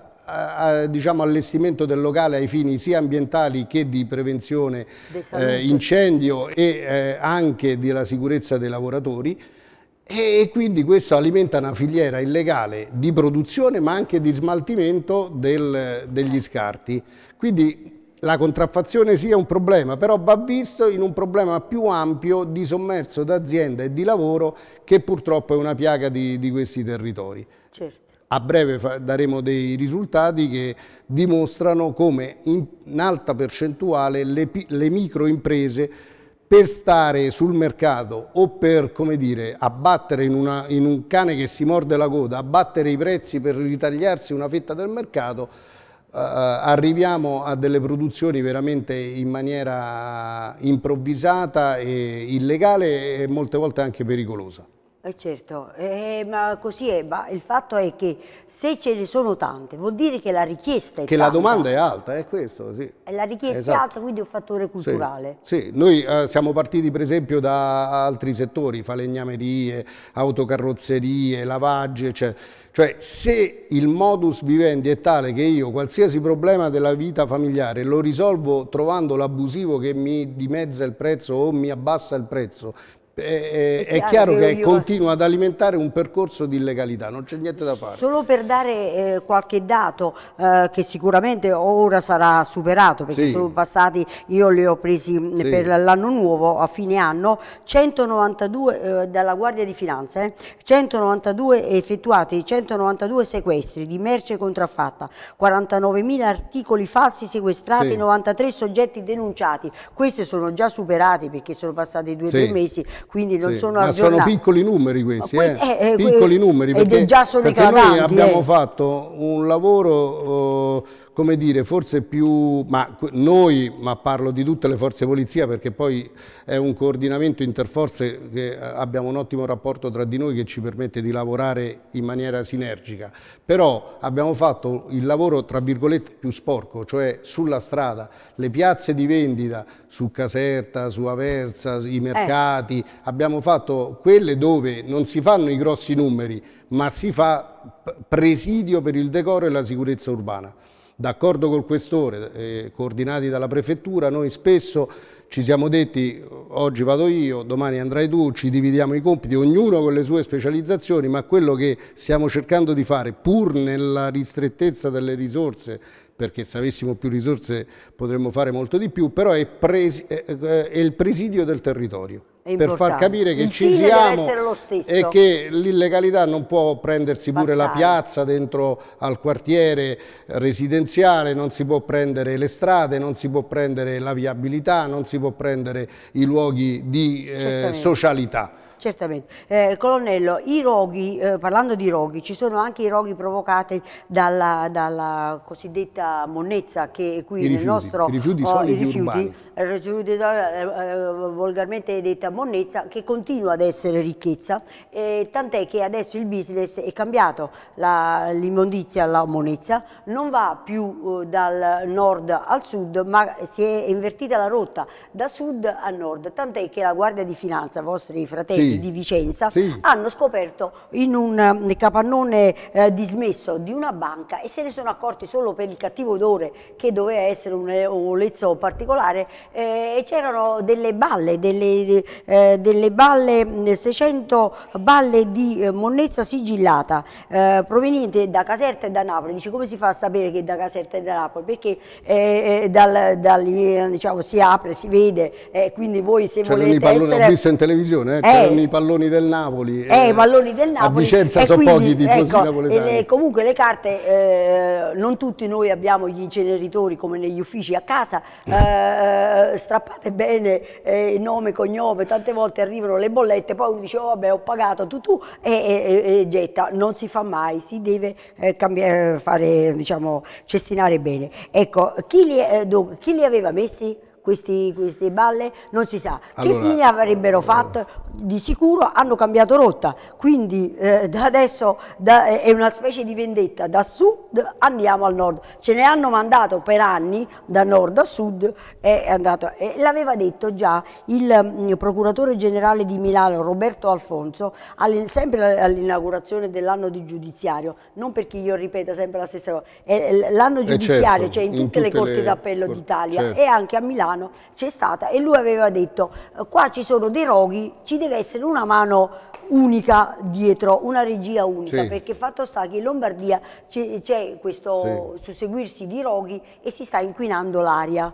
diciamo, allestimento del locale ai fini sia ambientali che di prevenzione eh, incendio e eh, anche della sicurezza dei lavoratori e, e, quindi questo alimenta una filiera illegale di produzione ma anche di smaltimento del, degli scarti. Quindi la contraffazione sia un problema, però va visto in un problema più ampio di sommerso d'azienda e di lavoro che purtroppo è una piaga di, di questi territori. Certo a breve daremo dei risultati che dimostrano come in, alta percentuale le, le microimprese per stare sul mercato o per come dire, abbattere in, una, in un cane che si morde la coda, abbattere i prezzi per ritagliarsi una fetta del mercato, Uh, arriviamo a delle produzioni veramente in maniera eh, improvvisata e illegale e molte volte anche pericolosa. Eh certo, eh, ma così è, ma il fatto è che se ce ne sono tante, vuol dire che la richiesta è che tanta. Che la domanda è alta, è questo, sì. Eh, la richiesta esatto. è alta, quindi è un fattore culturale. Sì, sì. noi eh, siamo partiti per esempio da altri settori, falegnamerie, autocarrozzerie, lavaggi, eccetera. Cioè, se il modus vivendi è tale che io qualsiasi problema della vita familiare lo risolvo trovando l'abusivo che mi dimezza il prezzo o mi abbassa il prezzo è, è, chiaro, che, che io... continua ad alimentare un percorso di illegalità, non c'è niente da fare. Solo per dare eh, qualche dato eh, che sicuramente ora sarà superato, perché sì. sono passati, io li ho presi mm, sì. per l'anno nuovo, a fine anno, 192 eh, dalla Guardia di Finanza, 192 eh, effettuati, 192 sequestri di merce contraffatta, 49.000 articoli falsi sequestrati, sì. 93 soggetti denunciati. Questi sono già superati perché sono passati due o tre mesi, quindi non sì, sono ma aggiornati. Ma sono piccoli numeri questi, eh. que eh, eh, piccoli numeri, perché, ed è già sono perché noi avanti, abbiamo eh. fatto un lavoro oh, come dire, forse più, ma noi, ma parlo di tutte le forze di polizia perché poi è un coordinamento interforze che eh, abbiamo un ottimo rapporto tra di noi che ci permette di lavorare in maniera sinergica, però abbiamo fatto il lavoro tra virgolette più sporco, cioè sulla strada, le piazze di vendita su Caserta, su Aversa, i eh. mercati, eh. abbiamo fatto quelle dove non si fanno i grossi numeri, ma si fa presidio per il decoro e la sicurezza urbana d'accordo col questore, eh, coordinati dalla prefettura, noi spesso ci siamo detti oggi vado io, domani andrai tu, ci dividiamo i compiti, ognuno con le sue specializzazioni, ma quello che stiamo cercando di fare, pur nella ristrettezza delle risorse perché se avessimo più risorse potremmo fare molto di più, però è, presi, è, è il presidio del territorio. Per far capire che il ci siamo e che l'illegalità non può prendersi pure Passare. la piazza dentro al quartiere residenziale, non si può prendere le strade, non si può prendere la viabilità, non si può prendere i luoghi di eh, socialità. Certamente. Eh, colonnello, i roghi, eh, parlando di roghi, ci sono anche i roghi provocati dalla, dalla cosiddetta monnezza che qui I nel rifiuti, nostro... I rifiuti oh, solidi i rifiuti, urbani eh, eh, eh, volgarmente detta monnezza, che continua ad essere ricchezza, tant'è che adesso il business è cambiato, l'immondizia alla monnezza, non va più dal nord al sud, ma si è invertita la rotta da sud a nord, tant'è che la Guardia di Finanza, vostri fratelli sì. di Vicenza, sì. hanno scoperto in un mm, capannone eh, dismesso di una banca e se ne sono accorti solo per il cattivo odore che doveva essere un olezzo particolare eh, e c'erano delle balle, delle, eh, delle balle, 600 balle di eh, monnezza sigillata eh, proveniente da Caserta e da Napoli. Dice come si fa a sapere che è da Caserta e da Napoli? Perché eh, dal, da diciamo, si apre, si vede, quindi voi se volete i palloni, essere... Ho visto in televisione, c'erano i palloni del Napoli. i palloni del Napoli. A Vicenza sono pochi di ecco, napoletani. Le, comunque le carte, non tutti noi abbiamo gli inceneritori come negli uffici a casa, Eh, strappate bene eh, il nome, cognome, tante volte arrivano le bollette, poi uno dice oh, vabbè ho pagato tu tu e, e, e, getta, non si fa mai, si deve eh, cambiare, eh, fare, diciamo, cestinare bene. Ecco, chi li, eh, chi li aveva messi? questi, queste balle, non si sa. Allora, che fine avrebbero eh, fatto? Di sicuro hanno cambiato rotta, quindi eh, da adesso da, è una specie di vendetta, da sud andiamo al nord. Ce ne hanno mandato per anni da nord a sud è andato, e l'aveva detto già il, mm, procuratore generale di Milano Roberto Alfonso, all sempre all'inaugurazione dell'anno di giudiziario, non perché io ripeta sempre la stessa cosa, l'anno eh, giudiziario eh certo, cioè in, in tutte, le corti d'appello d'Italia certo. e anche a Milano Milano c'è stata e lui aveva detto eh, qua ci sono dei roghi, ci deve essere una mano unica dietro, una regia unica, sì. perché fatto sta che in Lombardia c'è questo sì. susseguirsi di roghi e si sta inquinando l'aria.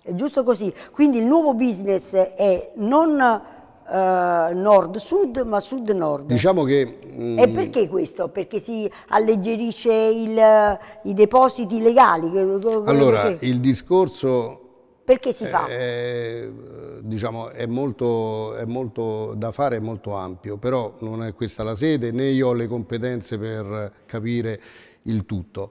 È giusto così. Quindi il nuovo business è non... Uh, nord-sud, ma sud-nord. Diciamo che... Mm, e perché questo? Perché si alleggerisce il, i depositi legali? Allora, perché? il discorso perché si eh, fa? È, eh, diciamo, è, molto, è molto da fare, è molto ampio, però non è questa la sede né io ho le competenze per capire il tutto.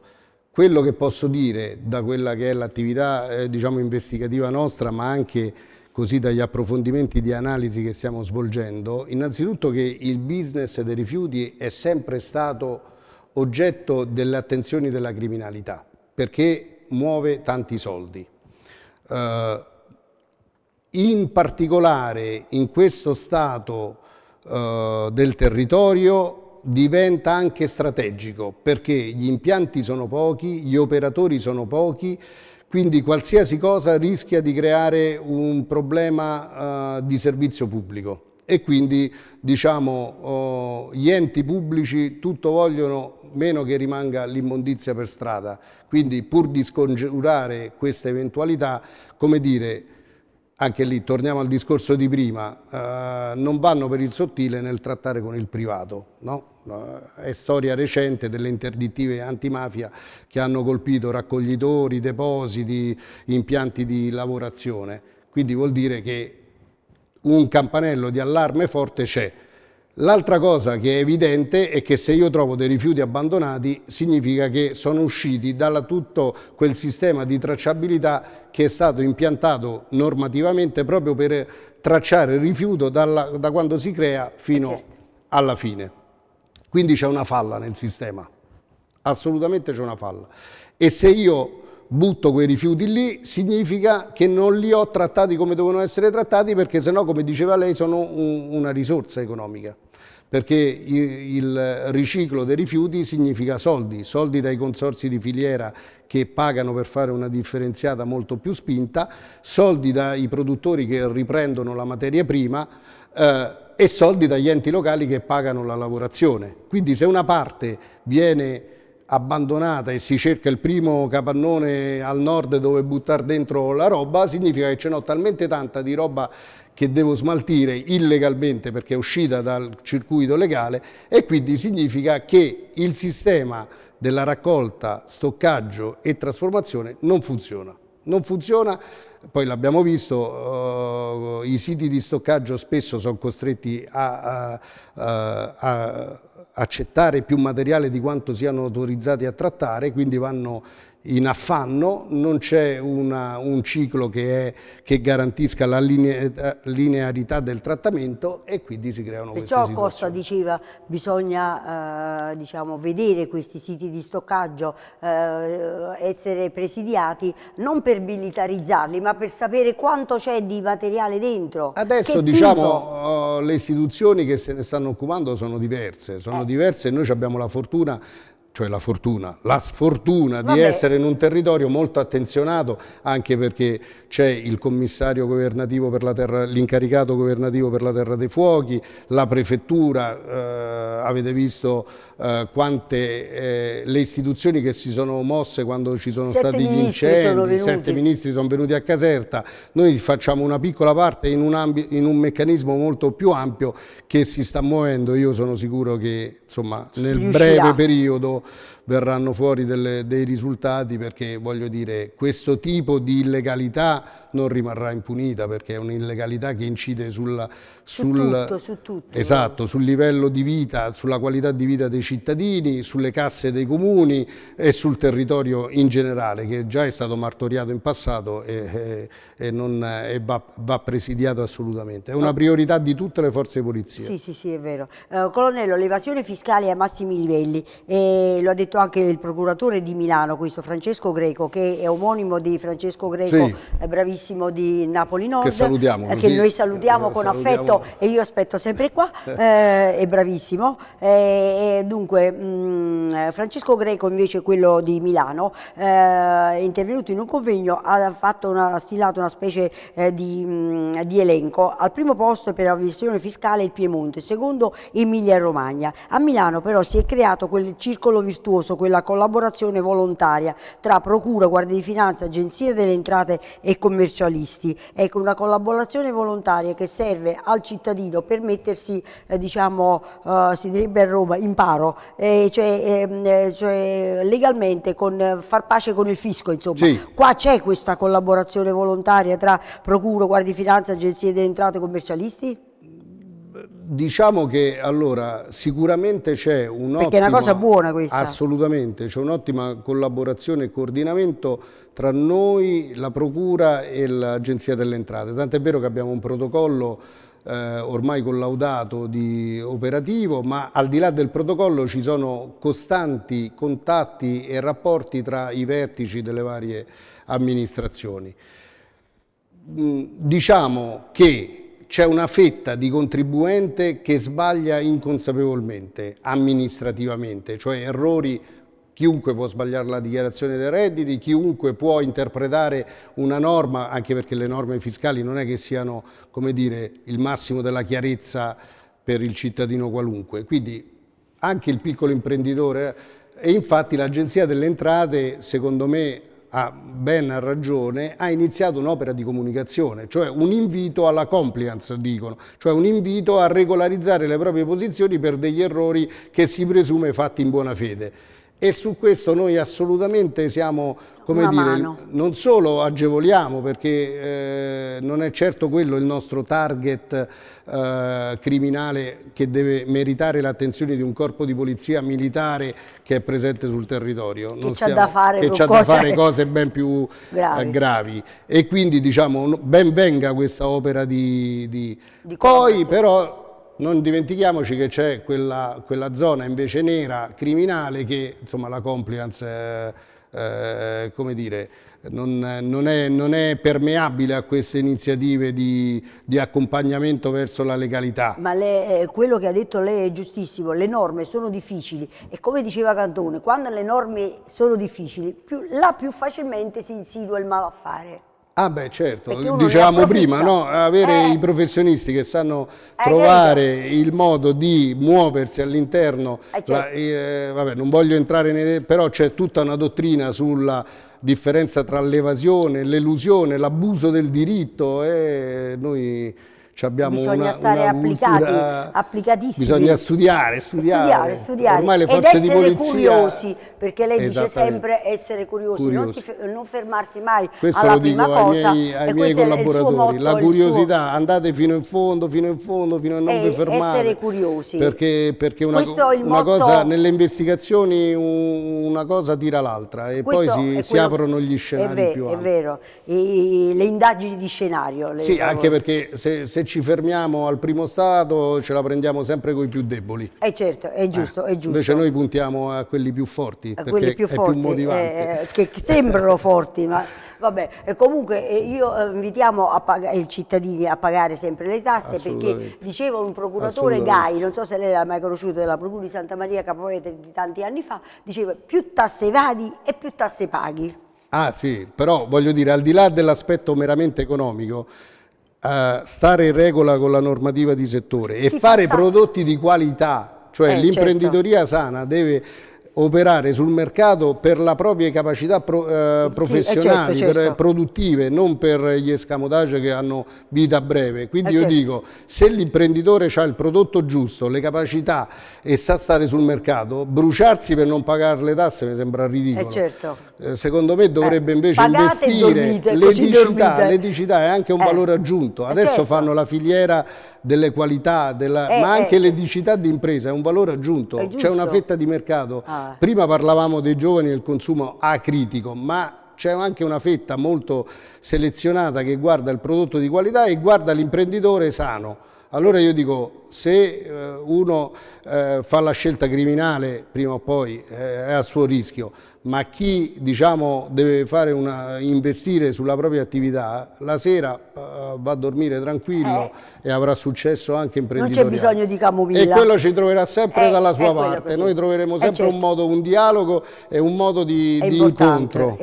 Quello che posso dire da quella che è l'attività eh, diciamo, investigativa nostra, ma anche così dagli approfondimenti di analisi che stiamo svolgendo, innanzitutto che il business dei rifiuti è sempre stato oggetto delle attenzioni della criminalità, perché muove tanti soldi. Eh, in particolare in questo stato eh, del territorio diventa anche strategico perché gli impianti sono pochi, gli operatori sono pochi, quindi qualsiasi cosa rischia di creare un problema eh, di servizio pubblico e quindi diciamo, oh, gli enti pubblici tutto vogliono meno che rimanga l'immondizia per strada. Quindi pur di scongiurare questa eventualità, come dire, anche lì torniamo al discorso di prima, eh, non vanno per il sottile nel trattare con il privato. No? Eh, è storia recente delle interdittive antimafia che hanno colpito raccoglitori, depositi, impianti di lavorazione. Quindi vuol dire che un campanello di allarme forte c'è. L'altra cosa che è evidente è che se io trovo dei rifiuti abbandonati significa che sono usciti da tutto quel sistema di tracciabilità che è stato impiantato normativamente proprio per tracciare il rifiuto dalla, da quando si crea fino certo. alla fine. Quindi c'è una falla nel sistema, assolutamente c'è una falla. E se io butto quei rifiuti lì, significa che non li ho trattati come devono essere trattati perché sennò, come diceva lei, sono un, una risorsa economica. Perché il, il riciclo dei rifiuti significa soldi, soldi dai consorsi di filiera che pagano per fare una differenziata molto più spinta, soldi dai produttori che riprendono la materia prima, eh, e soldi dagli enti locali che pagano la lavorazione. Quindi se una parte viene abbandonata e si cerca il primo capannone al nord dove buttare dentro la roba, significa che ce n'ho talmente tanta di roba che devo smaltire illegalmente perché è uscita dal circuito legale e quindi significa che il sistema della raccolta, stoccaggio e trasformazione non funziona. Non funziona, poi l'abbiamo visto, uh, i siti di stoccaggio spesso sono costretti a, a, a, a accettare più materiale di quanto siano autorizzati a trattare, quindi vanno in affanno, non c'è un ciclo che, è, che garantisca la eh, linearità del trattamento e quindi si creano Perciò queste situazioni. Perciò Costa diceva che bisogna eh, diciamo, vedere questi siti di stoccaggio, eh, essere presidiati non per militarizzarli ma per sapere quanto c'è di materiale dentro. Adesso diciamo eh, le istituzioni che se ne stanno occupando sono diverse, sono eh. diverse e noi abbiamo la fortuna cioè la fortuna, la sfortuna Vabbè. di essere in un territorio molto attenzionato, anche perché c'è il commissario governativo per la terra, l'incaricato governativo per la terra dei fuochi, la prefettura, eh, avete visto eh, quante eh, le istituzioni che si sono mosse quando ci sono sette stati gli incendi, i sette ministri sono venuti a Caserta, noi facciamo una piccola parte in un, in un, meccanismo molto più ampio che si sta muovendo, io sono sicuro che insomma, nel breve periodo verranno fuori delle, dei risultati perché voglio dire questo tipo di illegalità non rimarrà impunita perché è un'illegalità che incide sulla, sul, su tutto, su tutto, eh. esatto, sul livello di vita, sulla qualità di vita dei cittadini, sulle casse dei comuni e sul territorio in generale che già è stato martoriato in passato e, e, e, non, e va, va, presidiato assolutamente. È una priorità di tutte le forze di polizia. Sì, sì, sì, è vero. Eh, colonnello, l'evasione fiscale è a massimi livelli, e eh, lo ha detto detto anche il procuratore di Milano, questo Francesco Greco, che è omonimo di Francesco Greco, sì. bravissimo di Napoli Nord, che, salutiamo, eh, che noi salutiamo eh, con salutiamo. affetto e io aspetto sempre qua, eh, è bravissimo. Eh, dunque, mh, mm, Francesco Greco invece quello di Milano, eh, è intervenuto in un convegno, ha, una, ha stilato una specie eh, di, mh, mm, di, elenco. Al primo posto per la visione fiscale il Piemonte, secondo Emilia Romagna. A Milano però si è creato quel circolo virtuoso corso quella collaborazione volontaria tra Procura, Guardia di Finanza, Agenzia delle Entrate e commercialisti. Ecco, una collaborazione volontaria che serve al cittadino per mettersi, eh, diciamo, eh, si direbbe a Roma, in paro, cioè, ehm, eh, cioè, cioè, legalmente con, far pace con il fisco, insomma. Sì. Qua c'è questa collaborazione volontaria tra Procura, Guardia di Finanza, Agenzia delle Entrate e commercialisti? Diciamo che allora sicuramente c'è un'ottima... Perché è una cosa buona questa. Assolutamente, c'è un'ottima collaborazione e coordinamento tra noi, la Procura e l'Agenzia delle Entrate. Tant'è vero che abbiamo un protocollo eh, ormai collaudato di operativo, ma al di là del protocollo ci sono costanti contatti e rapporti tra i vertici delle varie amministrazioni. Mm, diciamo che c'è una fetta di contribuente che sbaglia inconsapevolmente, amministrativamente, cioè errori chiunque può sbagliare la dichiarazione dei redditi, chiunque può interpretare una norma, anche perché le norme fiscali non è che siano dire, il massimo della chiarezza per il cittadino qualunque, quindi anche il piccolo imprenditore e infatti l'Agenzia delle Entrate, secondo me, ha ben ragione, ha iniziato un'opera di comunicazione, cioè un invito alla compliance, dicono, cioè un invito a regolarizzare le proprie posizioni per degli errori che si presume fatti in buona fede e su questo noi assolutamente siamo, come Una dire, mano. non solo agevoliamo perché eh, non è certo quello il nostro target eh, criminale che deve meritare l'attenzione di un corpo di polizia militare che è presente sul territorio. Che c'ha da fare, che cose... da fare cose ben più eh, gravi. Eh, gravi. E quindi diciamo ben venga questa opera di... di... di Poi però non dimentichiamoci che c'è quella, quella, zona invece nera, criminale, che insomma, la compliance eh, eh, come dire, non, non, è, non, è, permeabile a queste iniziative di, di accompagnamento verso la legalità. Ma le, eh, quello che ha detto lei è giustissimo, le norme sono difficili e come diceva Cantone, quando le norme sono difficili, più, là più facilmente si insinua il malaffare. Ah beh certo, dicevamo prima, no? avere eh. i professionisti che sanno eh, certo. trovare certo. il modo di muoversi all'interno, eh, certo. Eh, non voglio entrare, nei, però c'è tutta una dottrina sulla differenza tra l'evasione, l'elusione, l'abuso del diritto e eh, noi abbiamo bisogna una, stare una applicati, cultura, eh, applicatissimi. Bisogna studiare, studiare. studiare, studiare. Ormai le forze Ed essere di polizia... curiosi, perché lei dice sempre essere curiosi, curiosi. Non, si, non, fermarsi mai questo alla prima cosa. Questo lo dico ai miei, ai miei collaboratori, motto, la curiosità, suo... andate fino in fondo, fino in fondo, fino a non eh, vi fermare. Essere curiosi. Perché, perché una, una cosa, nelle investigazioni una cosa tira l'altra e questo poi si, quello... si, aprono gli scenari è vero, più ampi. È vero, e, le indagini di scenario. Le sì, anche perché se, se ci fermiamo al primo stato ce la prendiamo sempre con i più deboli. Eh certo, è giusto, eh, è giusto. Invece noi puntiamo a quelli più forti, a quelli più forti, è più motivante. Eh, eh, che sembrano forti, ma vabbè, e comunque eh, io eh, invitiamo i cittadini a pagare sempre le tasse perché diceva un procuratore Gai, non so se lei l'ha mai conosciuto della Procura di Santa Maria Capovete di tanti anni fa, diceva più tasse vadi e più tasse paghi. Ah sì, però voglio dire, al di là dell'aspetto meramente economico, uh, stare in regola con la normativa di settore e fare prodotti di qualità, cioè eh, certo. l'imprenditoria certo. sana deve operare sul mercato per le proprie capacità pro, eh, eh professionali, sì, certo, eh, certo. produttive, non per gli escamotage che hanno vita breve. Quindi è eh, io certo. dico, se l'imprenditore ha il prodotto giusto, le capacità e sa stare sul mercato, bruciarsi per non pagare le tasse mi sembra ridicolo. Eh, certo. secondo me dovrebbe invece investire l'edicità, l'edicità è anche un valore aggiunto. Adesso certo. fanno la filiera delle qualità, della, eh, ma eh, anche eh, l'edicità di impresa è un valore aggiunto, c'è una fetta di mercato. Ah. Prima parlavamo dei giovani e del consumo acritico, ma c'è anche una fetta molto selezionata che guarda il prodotto di qualità e guarda l'imprenditore sano. Allora io dico, se eh, uno eh, fa la scelta criminale, prima o poi è a suo rischio, ma chi diciamo, deve una, investire sulla propria attività, la sera va a dormire tranquillo, e avrà successo anche imprenditoriale. Non c'è bisogno di Camovilla. E quello ci troverà sempre eh, dalla sua parte, noi troveremo eh, sempre certo. un modo, un dialogo e un modo di, di incontro,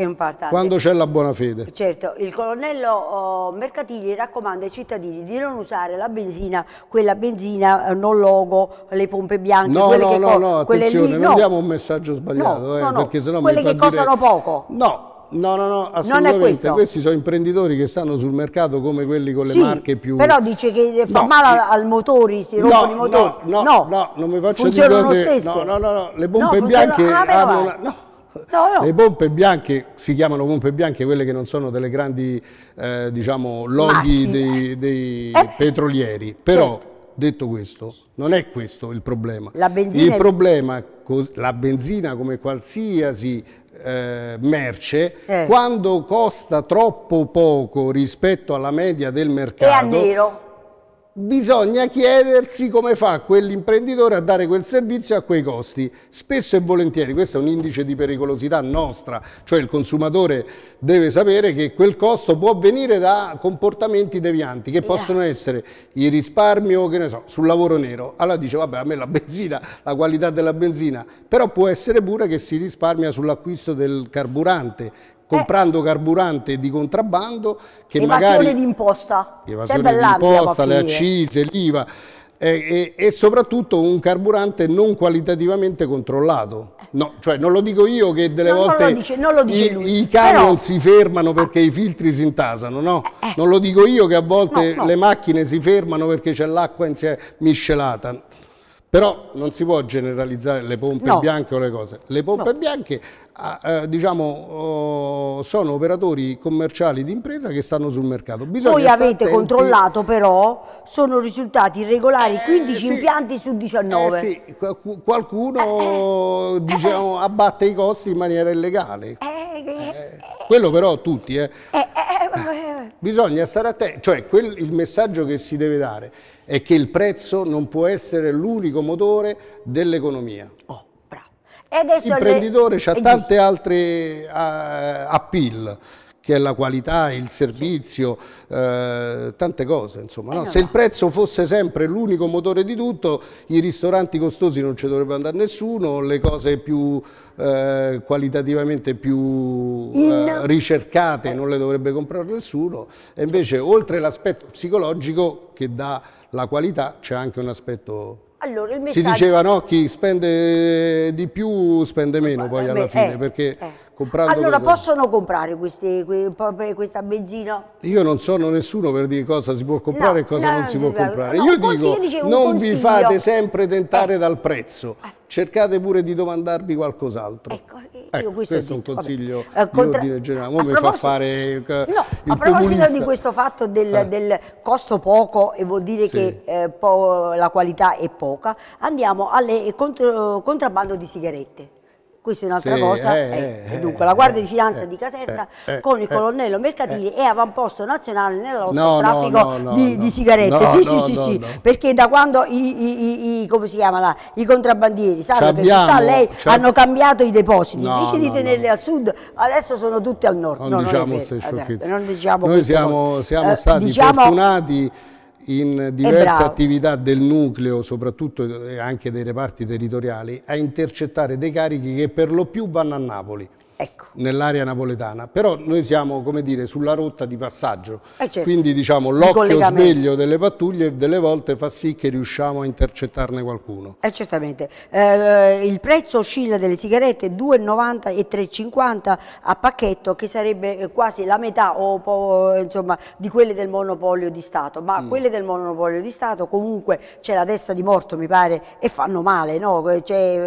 quando c'è la buona fede. Certo, il colonnello oh, Mercatini raccomanda ai cittadini di non usare la benzina, quella benzina eh, non logo, le pompe bianche, no, quelle no, che no, no, attenzione, lì, no. non diamo un messaggio sbagliato, no, eh, no, perché sennò quelle mi che costano dire... poco. No, No, no, no, assolutamente. Questi sono imprenditori che stanno sul mercato come quelli con le sì, marche più... però dice che fa no, male al motore, si rompono no, i motori. No, no, no, non mi faccio Funzionano dire cose... Stesse. No, no, no, le pompe bianche ah, hanno... Una... No. No, no. Le pompe bianche si chiamano pompe bianche quelle che non sono delle grandi eh, diciamo, loghi dei, dei eh. petrolieri. Però certo. detto questo, non è questo il problema. La benzina, il problema, la benzina come qualsiasi eh, merce, eh. quando costa troppo poco rispetto alla media del mercato, bisogna chiedersi come fa quell'imprenditore a dare quel servizio a quei costi. Spesso e volentieri, questo è un indice di pericolosità nostra, cioè il consumatore deve sapere che quel costo può venire da comportamenti devianti, che possono essere il risparmio, che ne so, sul lavoro nero. Allora dice, vabbè, a me la benzina, la qualità della benzina, però può essere pure che si risparmia sull'acquisto del carburante, comprando carburante di contrabbando che evasione magari... d'imposta. Evasione d'imposta, le accise, l'IVA eh, e, e, soprattutto un carburante non qualitativamente controllato. No, cioè non lo dico io che delle no, volte lo dice, non lo i, i, camion Però... si fermano perché ah. i filtri si intasano, no? Eh, eh. Non lo dico io che a volte no, le macchine si fermano perché c'è l'acqua miscelata. Però non si può generalizzare le pompe bianche o le cose. Le pompe bianche eh, diciamo, oh, sono operatori commerciali di impresa che stanno sul mercato. Bisogna Voi avete attenti... controllato però, sono risultati irregolari 15 eh, sì. impianti su 19. Eh, sì. Qu qualcuno eh, eh. diciamo, abbatte i costi in maniera illegale. Eh, quello però tutti. Ah, bisogna stare attenti, cioè quel, il messaggio che si deve dare è che il prezzo non può essere l'unico motore dell'economia. Oh. L'imprenditore ha tante altre uh, appeal che è la qualità, il servizio, eh, tante cose. Insomma, no? Eh Se il prezzo fosse sempre l'unico motore di tutto, i ristoranti costosi non ci dovrebbe andare nessuno, le cose più eh, qualitativamente più eh, ricercate eh. non le dovrebbe comprare nessuno. E invece, oltre l'aspetto psicologico che dà la qualità, c'è anche un aspetto allora, messaggio... Si diceva no, chi spende di più spende meno poi alla fine, eh, perché eh comprando... Allora cosa... possono comprare questi, questa benzina? Io non sono nessuno per dire cosa si può comprare no, e cosa no, non, non si, si può comprare. No, io dico, non vi fate sempre tentare eh. dal prezzo, eh. cercate pure di domandarvi qualcos'altro. Ecco, ecco questo, questo è un consiglio di eh, Contra... ordine generale. Ora mi fa fare no, A proposito comunista. di questo fatto del, eh. del, costo poco e vuol dire sì. che eh, la qualità è poca, andiamo al contro, contrabbando di sigarette questa è un'altra sì, cosa. Eh, eh, eh dunque, eh, la Guardia di eh, Finanza di Caserta con il colonnello Mercatini è avamposto nazionale nella lotta no, al traffico no, no, di, di, sigarette. sì, sì, sì, sì, perché da quando i, i, i, là, i contrabbandieri sanno che sta lei cioè hanno cambiato i depositi, invece di tenerli al sud, adesso sono tutti al nord. Non diciamo, diciamo queste sciocchezze. Noi siamo, siamo stati diciamo, fortunati in diverse attività del nucleo, soprattutto eh, anche dei reparti territoriali, a intercettare dei carichi che per lo più vanno a Napoli. Ecco. nell'area napoletana, però noi siamo come dire sulla rotta di passaggio, eh certo. quindi diciamo l'occhio sveglio delle pattuglie delle volte fa sì che riusciamo a intercettarne qualcuno. Eh, certamente, eh, il prezzo oscilla delle sigarette 2,90 e 3,50 a pacchetto che sarebbe eh, quasi la metà o, insomma, di quelle del monopolio di Stato, ma mm. quelle del monopolio di Stato comunque c'è la testa di morto mi pare e fanno male, no?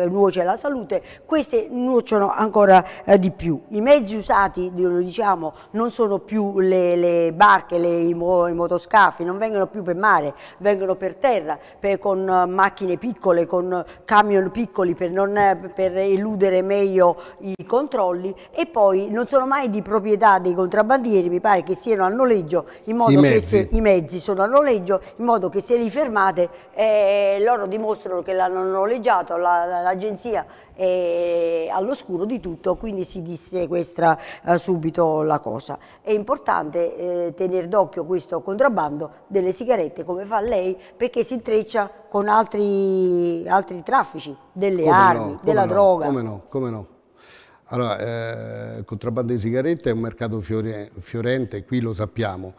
nuoce la salute, queste nuociono ancora eh, di più. I mezzi usati, diciamo, non sono più le, le barche, le, i, i, motoscafi, non vengono più per mare, vengono per terra, per, con eh, macchine piccole, con camion piccoli per, non, per eludere meglio i controlli e poi non sono mai di proprietà dei contrabbandieri, mi pare che siano a noleggio, in modo I che se, i mezzi sono a noleggio, in modo che se li fermate eh, loro dimostrano che l'hanno noleggiato, l'agenzia la, eh, all'oscuro di tutto, quindi si disse questa eh, subito la cosa. È importante eh, tenere d'occhio questo contrabbando delle sigarette come fa lei perché si intreccia con altri, altri traffici, delle come armi, no, della no, droga. Come no, come no. Allora, eh, il contrabbando di sigarette è un mercato fiore, fiorente, qui lo sappiamo.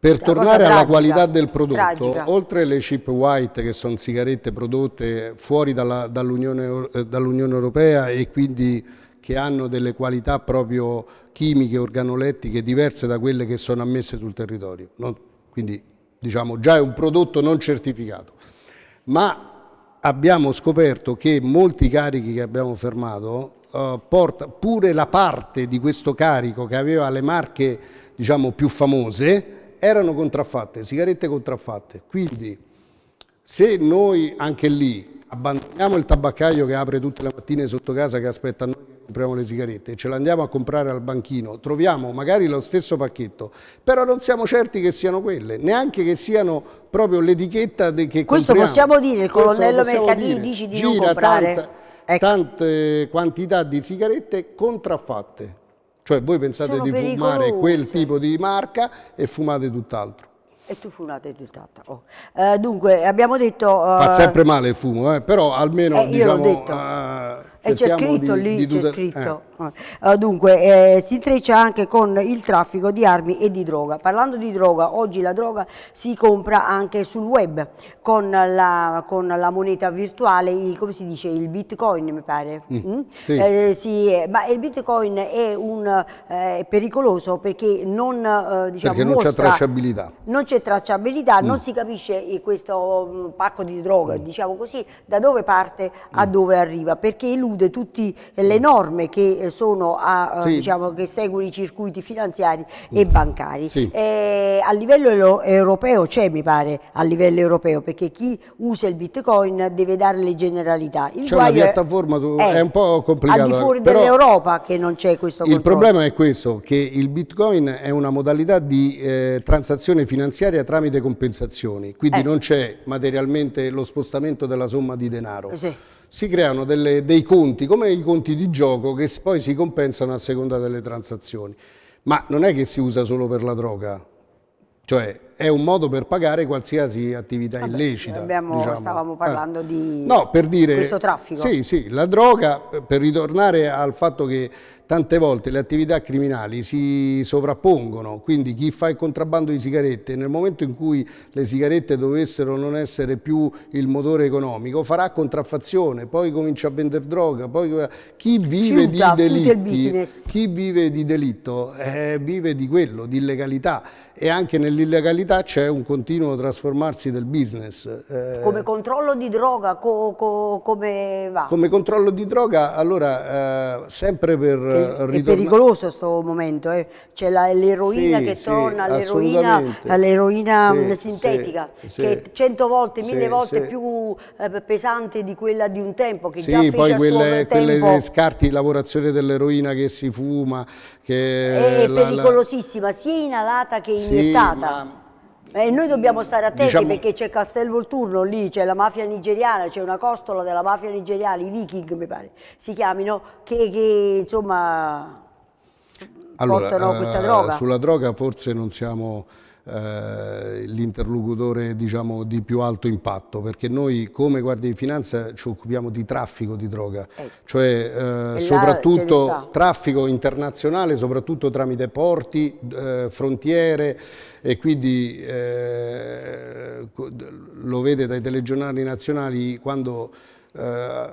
Per tornare alla tragica, qualità del prodotto, tragica. oltre alle chip white che sono sigarette prodotte fuori dall'Unione eh, dall Europea e quindi che hanno delle qualità proprio chimiche, organolettiche diverse da quelle che sono ammesse sul territorio, non, quindi diciamo già è un prodotto non certificato, ma abbiamo scoperto che molti carichi che abbiamo fermato eh, porta pure la parte di questo carico che aveva le marche diciamo più famose erano contraffatte, sigarette contraffatte. Quindi se noi anche lì abbandoniamo il tabaccaio che apre tutte le mattine sotto casa che aspetta a noi che compriamo le sigarette e ce le andiamo a comprare al banchino, troviamo magari lo stesso pacchetto, però non siamo certi che siano quelle, neanche che siano proprio l'etichetta che Questo possiamo dire, il colonnello Mercatini dice di Gira non comprare. Tanta, ecco. tante quantità di sigarette contraffatte. Cioè voi pensate di fumare quel tipo di marca e fumate tutt'altro. E tu fumate tutt'altro. Oh. Eh, dunque, abbiamo detto... Uh... Fa eh, sempre male il fumo, eh? però almeno eh, diciamo... l'ho detto. Uh... E c'è scritto di, lì, c'è scritto. Eh. eh. Dunque, eh, si intreccia anche con il traffico di armi e di droga. Parlando di droga, oggi la droga si compra anche sul web con la, con la moneta virtuale, il, come si dice, il bitcoin mi pare. Mm. Mm? Sì. Eh, sì, ma il bitcoin è un, eh, pericoloso perché non, eh, diciamo, perché non c'è tracciabilità. Non c'è tracciabilità, mm. non si capisce questo mm, pacco di droga, mm. diciamo così, da dove parte a mm. dove arriva, perché lui esclude tutte le mm. norme che, eh, a, eh, sì. diciamo, che, seguono i circuiti finanziari e mm. bancari. Sì. E eh, a livello europeo c'è, mi pare, a livello europeo, perché chi usa il bitcoin deve dare le generalità. C'è una piattaforma, è, è, un po' complicata. Al di fuori dell'Europa che non c'è questo controllo. Il problema è questo, che il bitcoin è una modalità di eh, transazione finanziaria tramite compensazioni, quindi eh. non c'è materialmente lo spostamento della somma di denaro. Sì si creano delle, dei conti, come i conti di gioco, che poi si compensano a seconda delle transazioni. Ma non è che si usa solo per la droga, cioè è un modo per pagare qualsiasi attività Vabbè, illecita. Abbiamo, diciamo. Stavamo eh. parlando di no, per dire, questo traffico. Sì, sì, la droga, eh, per ritornare al fatto che tante volte le attività criminali si sovrappongono, quindi chi fa il contrabbando di sigarette nel momento in cui le sigarette dovessero non essere più il motore economico farà contraffazione, poi comincia a vendere droga, poi eh, chi vive Fiuta, di delitti, chi vive di delitto eh, vive di quello, di illegalità e anche nell'illegalità modalità c'è un continuo trasformarsi del business. Eh, come controllo di droga, co, co, come va? Come controllo di droga, allora, eh, sempre per ritornare... È eh, pericoloso questo momento, eh. c'è l'eroina sì, che sì, torna, l'eroina sì, sintetica, che è cento volte, mille volte più eh, pesante di quella di un tempo, che sì, già poi quelle, quelle scarti, lavorazione dell'eroina che si fuma, che... È la, pericolosissima, la... sia inalata che iniettata. Sì, ma e noi mm, dobbiamo stare attenti diciamo... perché c'è Castel Volturno lì, c'è la mafia nigeriana, c'è una costola della mafia nigeriana, i viking mi pare si chiamino, che, che insomma allora, portano questa eh, droga. Sulla droga forse non siamo eh, l'interlocutore diciamo, di più alto impatto perché noi come Guardia di Finanza ci occupiamo di traffico di droga eh. cioè eh, soprattutto traffico internazionale soprattutto tramite porti, frontiere e quindi eh, lo vede dai telegiornali nazionali quando eh,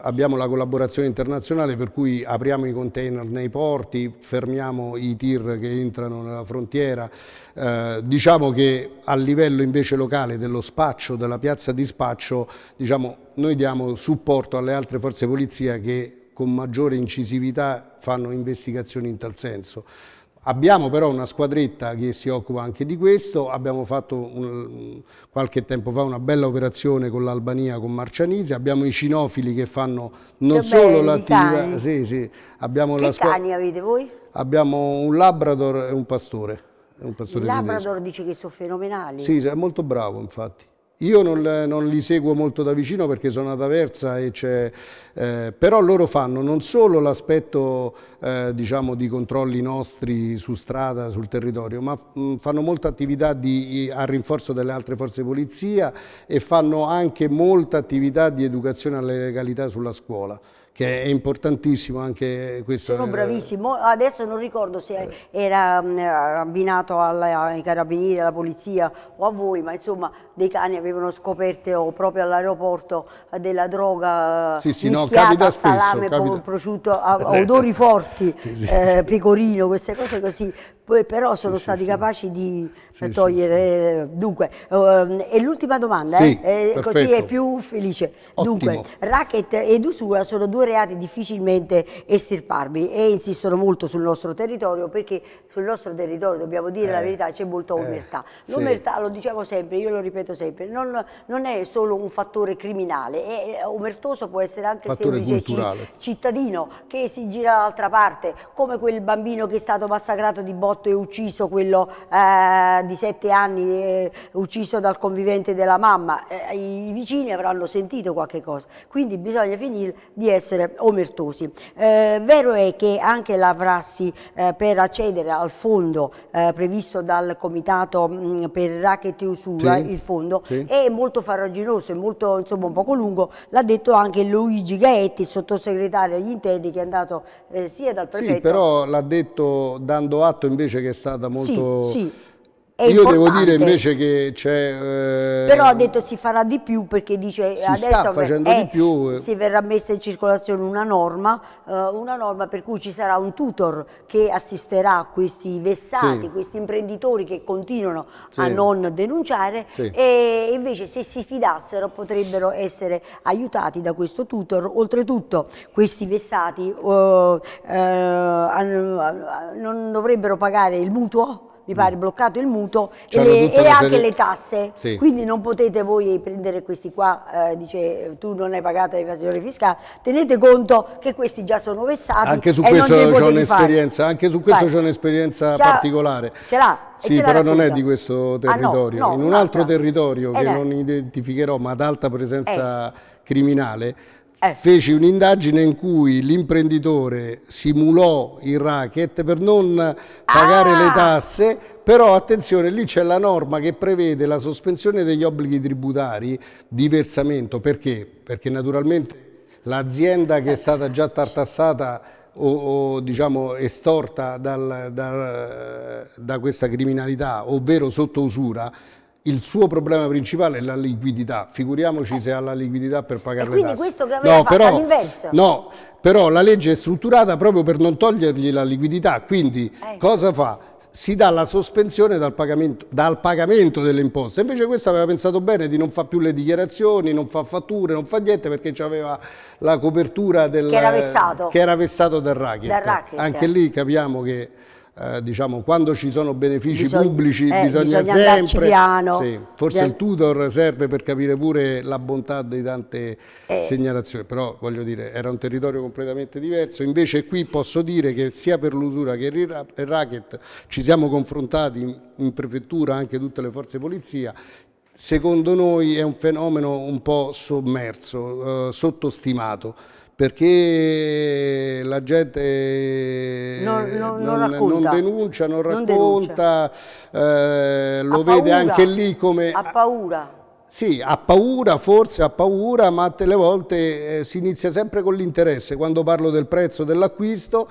abbiamo la collaborazione internazionale per cui apriamo i container nei porti, fermiamo i tir che entrano nella frontiera, eh, diciamo che a livello invece locale dello spaccio, della piazza di spaccio, diciamo, noi diamo supporto alle altre forze di polizia che con maggiore incisività fanno investigazioni in tal senso. Abbiamo però una squadretta che si occupa anche di questo, abbiamo fatto un, qualche tempo fa una bella operazione con l'Albania, con Marcianisi, abbiamo i cinofili che fanno non che solo l'attività... Sì, sì, abbiamo che cani avete voi? Abbiamo un labrador e un pastore. Un pastore Il labrador dice che sono fenomenali. Sì, è molto bravo infatti. Io non, non, li seguo molto da vicino perché sono ad Aversa, eh, però loro fanno non solo l'aspetto eh, diciamo, di controlli nostri su strada, sul territorio, ma mm, fanno molta attività di, a rinforzo delle altre forze di polizia e fanno anche molta attività di educazione alla legalità sulla scuola che è importantissimo anche questo. Sono eh, bravissimo, adesso non ricordo se eh. era mm, abbinato alla, ai carabinieri, alla polizia o a voi, ma insomma dei cani avevano scoperto proprio all'aeroporto della droga eh, sì, sì, no, capita salame, spesso, capita. prosciutto, odori forti, sì, sì, eh, pecorino, queste cose così poi però sono sì, stati sì, capaci di togliere... Eh, dunque, uh, e l'ultima domanda, eh, eh, così è più felice. Ottimo. Dunque, racket ed usura sono due reati difficilmente estirpabili e insistono molto sul nostro territorio perché sul nostro territorio, dobbiamo dire la eh, verità, c'è molta omertà. L'omertà, lo diciamo sempre, io lo ripeto sempre, non, non è solo un fattore criminale, è omertoso può essere anche fattore semplice culturale. cittadino che si gira dall'altra parte, come quel bambino che è stato massacrato di botte 18 e ucciso quello eh, di sette anni eh, ucciso dal convivente della mamma, eh, i vicini avranno sentito qualche cosa, quindi bisogna finire di essere omertosi. Eh, vero è che anche la prassi eh, per accedere al fondo eh, previsto dal comitato mh, mm, per racket e usura, sì, il fondo, sì. è molto farraginoso, e molto, insomma, un poco lungo, l'ha detto anche Luigi Gaetti, sottosegretario agli interni che è andato sia dal prefetto... Sì, però l'ha detto dando atto invece invece che è stata molto... Sì, sì. Io devo dire invece che c'è... Eh, Però ha detto si farà di più perché dice... Si adesso sta facendo eh, di più. Eh. Si verrà messa in circolazione una norma, eh, una norma per cui ci sarà un tutor che assisterà questi vessati, sì. questi imprenditori che continuano sì. a non denunciare sì. e invece se si fidassero potrebbero essere aiutati da questo tutor. Oltretutto questi vessati eh, eh, non dovrebbero pagare il mutuo? mi pare, mm. bloccato il mutuo e, le, e, anche serie... le tasse. Sì. Quindi non potete voi prendere questi qua, eh, dice tu non hai pagato l'evasione fiscale, tenete conto che questi già sono vessati. Anche su questo c'è un'esperienza, anche su questo c'è un'esperienza particolare. Ce l'ha. Sì, però non è di questo territorio, ah, no, no, in un altro territorio eh, che eh. non identificherò ma ad alta presenza eh. criminale eh. fece un'indagine in cui l'imprenditore simulò il racket per non pagare ah. le tasse, però attenzione, lì c'è la norma che prevede la sospensione degli obblighi tributari di versamento, perché? Perché naturalmente l'azienda che è stata già tartassata o, o diciamo, estorta dal, da, da questa criminalità, ovvero sotto usura, il suo problema principale è la liquidità, figuriamoci eh. se ha la liquidità per pagare e le tasse. questo che aveva no, fatto all'inverso. No, però la legge è strutturata proprio per non togliergli la liquidità, quindi eh. cosa fa? si dà la sospensione dal pagamento, dal pagamento, delle imposte. Invece questo aveva pensato bene di non fare più le dichiarazioni, non fa fatture, non fa niente perché aveva la copertura del, che, era vessato. che era vessato dal racket. Dal racket. Anche lì capiamo che eh, diciamo, quando ci sono benefici Bisog pubblici eh, bisogna, bisogna sempre... Piano. Sì, forse Vian... il tutor serve per capire pure la bontà di tante eh. segnalazioni, però voglio dire, era un territorio completamente diverso, invece qui posso dire che sia per l'usura che il racket ci siamo confrontati in, in prefettura anche tutte le forze di polizia secondo noi è un fenomeno un po' sommerso, eh, sottostimato perché la gente eh, non, non, non, non denuncia, non racconta, denuncia. Eh, lo paura, vede anche lì come... Ha paura. Sì, ha paura, forse ha paura, ma a volte eh, si inizia sempre con l'interesse. Quando parlo del prezzo dell'acquisto,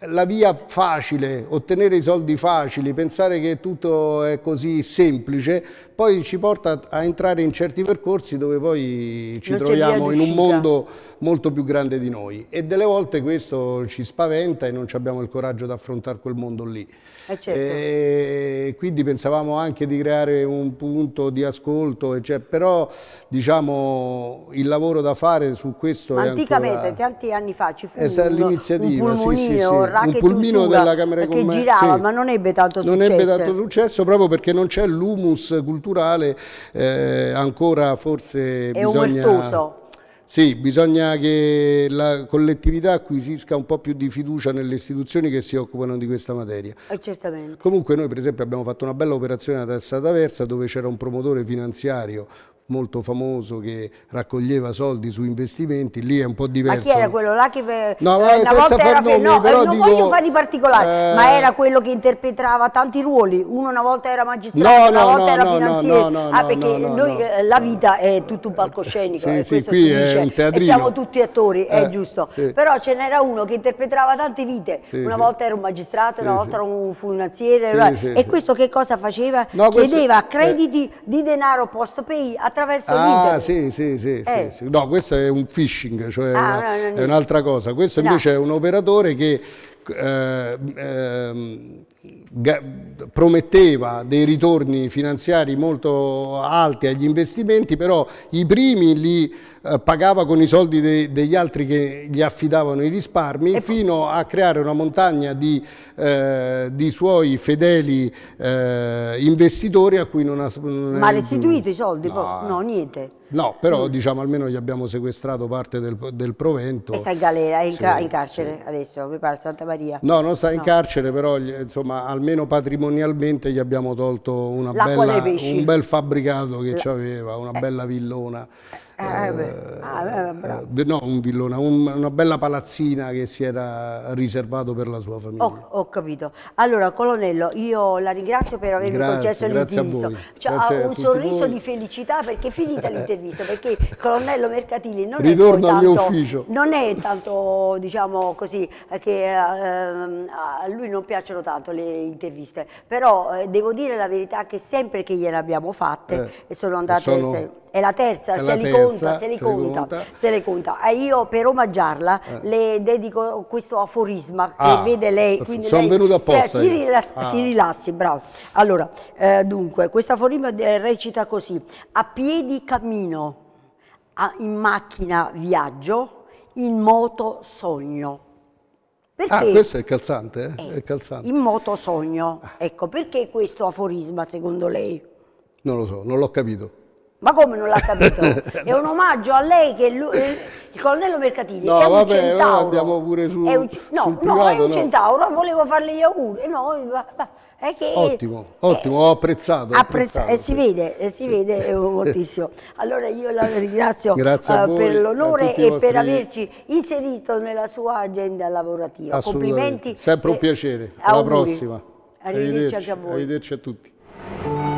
la via facile, ottenere i soldi facili, pensare che tutto è così semplice, poi ci porta a entrare in certi percorsi dove poi ci non troviamo in un mondo molto più grande di noi e delle volte questo ci spaventa e non abbiamo il coraggio di affrontare quel mondo lì. Eh certo. Eh, quindi pensavamo anche di creare un punto di ascolto, cioè, però diciamo il lavoro da fare su questo Ma è anticamente, ancora... tanti anni fa ci fu un, un pulmonino sì, sì, sì Camorra, un pulmino della Camera di Commercio. Che girava, sì. ma non ebbe tanto successo. Non ebbe tanto successo proprio perché non c'è l'humus culturale, eh, ancora forse È bisogna... Umertoso. Sì, bisogna che la collettività acquisisca un po' più di fiducia nelle istituzioni che si occupano di questa materia. Eh, certamente. Comunque noi per esempio abbiamo fatto una bella operazione a Testa Taversa dove c'era un promotore finanziario molto famoso che raccoglieva soldi su investimenti, lì è un po' diverso. Ma chi era quello là che no, eh, eh, una senza volta era nomi, no, però eh, non dico... voglio fare i particolari, eh... ma era quello che interpretava tanti ruoli, uno una volta era magistrato, no, una no, volta no, era finanziere. No, no, ah, perché noi, la vita è tutto un palcoscenico, sì, eh, sì, qui è un teatrino. E siamo tutti attori, è giusto. Sì. Però ce n'era uno che interpretava tante vite, sì, una volta era un magistrato, una volta era un finanziere, e questo che cosa faceva? Chiedeva crediti di denaro post pay attraverso attraverso ah, sì, sì, sì, eh. sì, No, questo è un phishing, cioè ah, una, no, è un'altra cosa. Questo invece no. è un operatore che... Eh, eh, prometteva dei ritorni finanziari molto alti agli investimenti, però i primi li eh, pagava con i soldi de degli altri che gli affidavano i risparmi, e fino a creare una montagna di, eh, di suoi fedeli eh, investitori a cui non ha... Non Ma ha restituito i soldi? No, no niente. No, però mm. diciamo almeno gli abbiamo sequestrato parte del, del provento. E sta in galera, è in, sì, ca in carcere sì. adesso, mi pare Santa Maria. No, non sta in carcere, però insomma almeno almeno patrimonialmente gli abbiamo tolto bella, un bel fabbricato che La... aveva, una eh. bella villona. Eh. Eh, eh, ah, eh, ah, no, un villone, un, una bella palazzina che si era riservato per la sua famiglia. Ho, ho capito. Allora, colonnello, io la ringrazio per avermi grazie, concesso l'intervista. Cioè, un sorriso voi. di felicità perché è finita l'intervista, perché colonnello Mercatini non Ritorno è tanto, al mio ufficio. Non è tanto, diciamo così, che eh, a lui non piacciono tanto le interviste, però devo dire la verità che sempre che gliele abbiamo fatte e sono andate... Sono è la terza, è se, la li terza conta, se, li se conta, conta, se li conta. E io per omaggiarla eh. le dedico questo aforisma che ah, vede lei. Quindi sono lei venuto apposta. Si, si, rilassi, ah. si rilassi, bravo. Allora, eh, dunque, questo aforisma eh, recita così, a piedi cammino, a, in macchina viaggio, in moto sogno. Ah, perché? Ah, questo è calzante, eh? eh? è calzante. In moto sogno. Ah. Ecco, perché questo aforisma secondo lei? Non lo so, non l'ho capito. Ma come non l'ha capito? È un omaggio a lei che lui, eh, il colonnello Mercatini no, è un vabbè, andiamo pure su, un, no, sul no, privato. No, è un no. volevo farle gli auguri. No, va, Che, ottimo, eh, ottimo, ho apprezzato. apprezzato e eh, si vede, eh, si sì. vede eh, moltissimo. Allora io la ringrazio eh, voi, per l'onore e vostri... per averci inserito nella sua agenda lavorativa. Complimenti. Sempre un piacere. Alla auguri. prossima. Arrivederci, arrivederci, a, a tutti.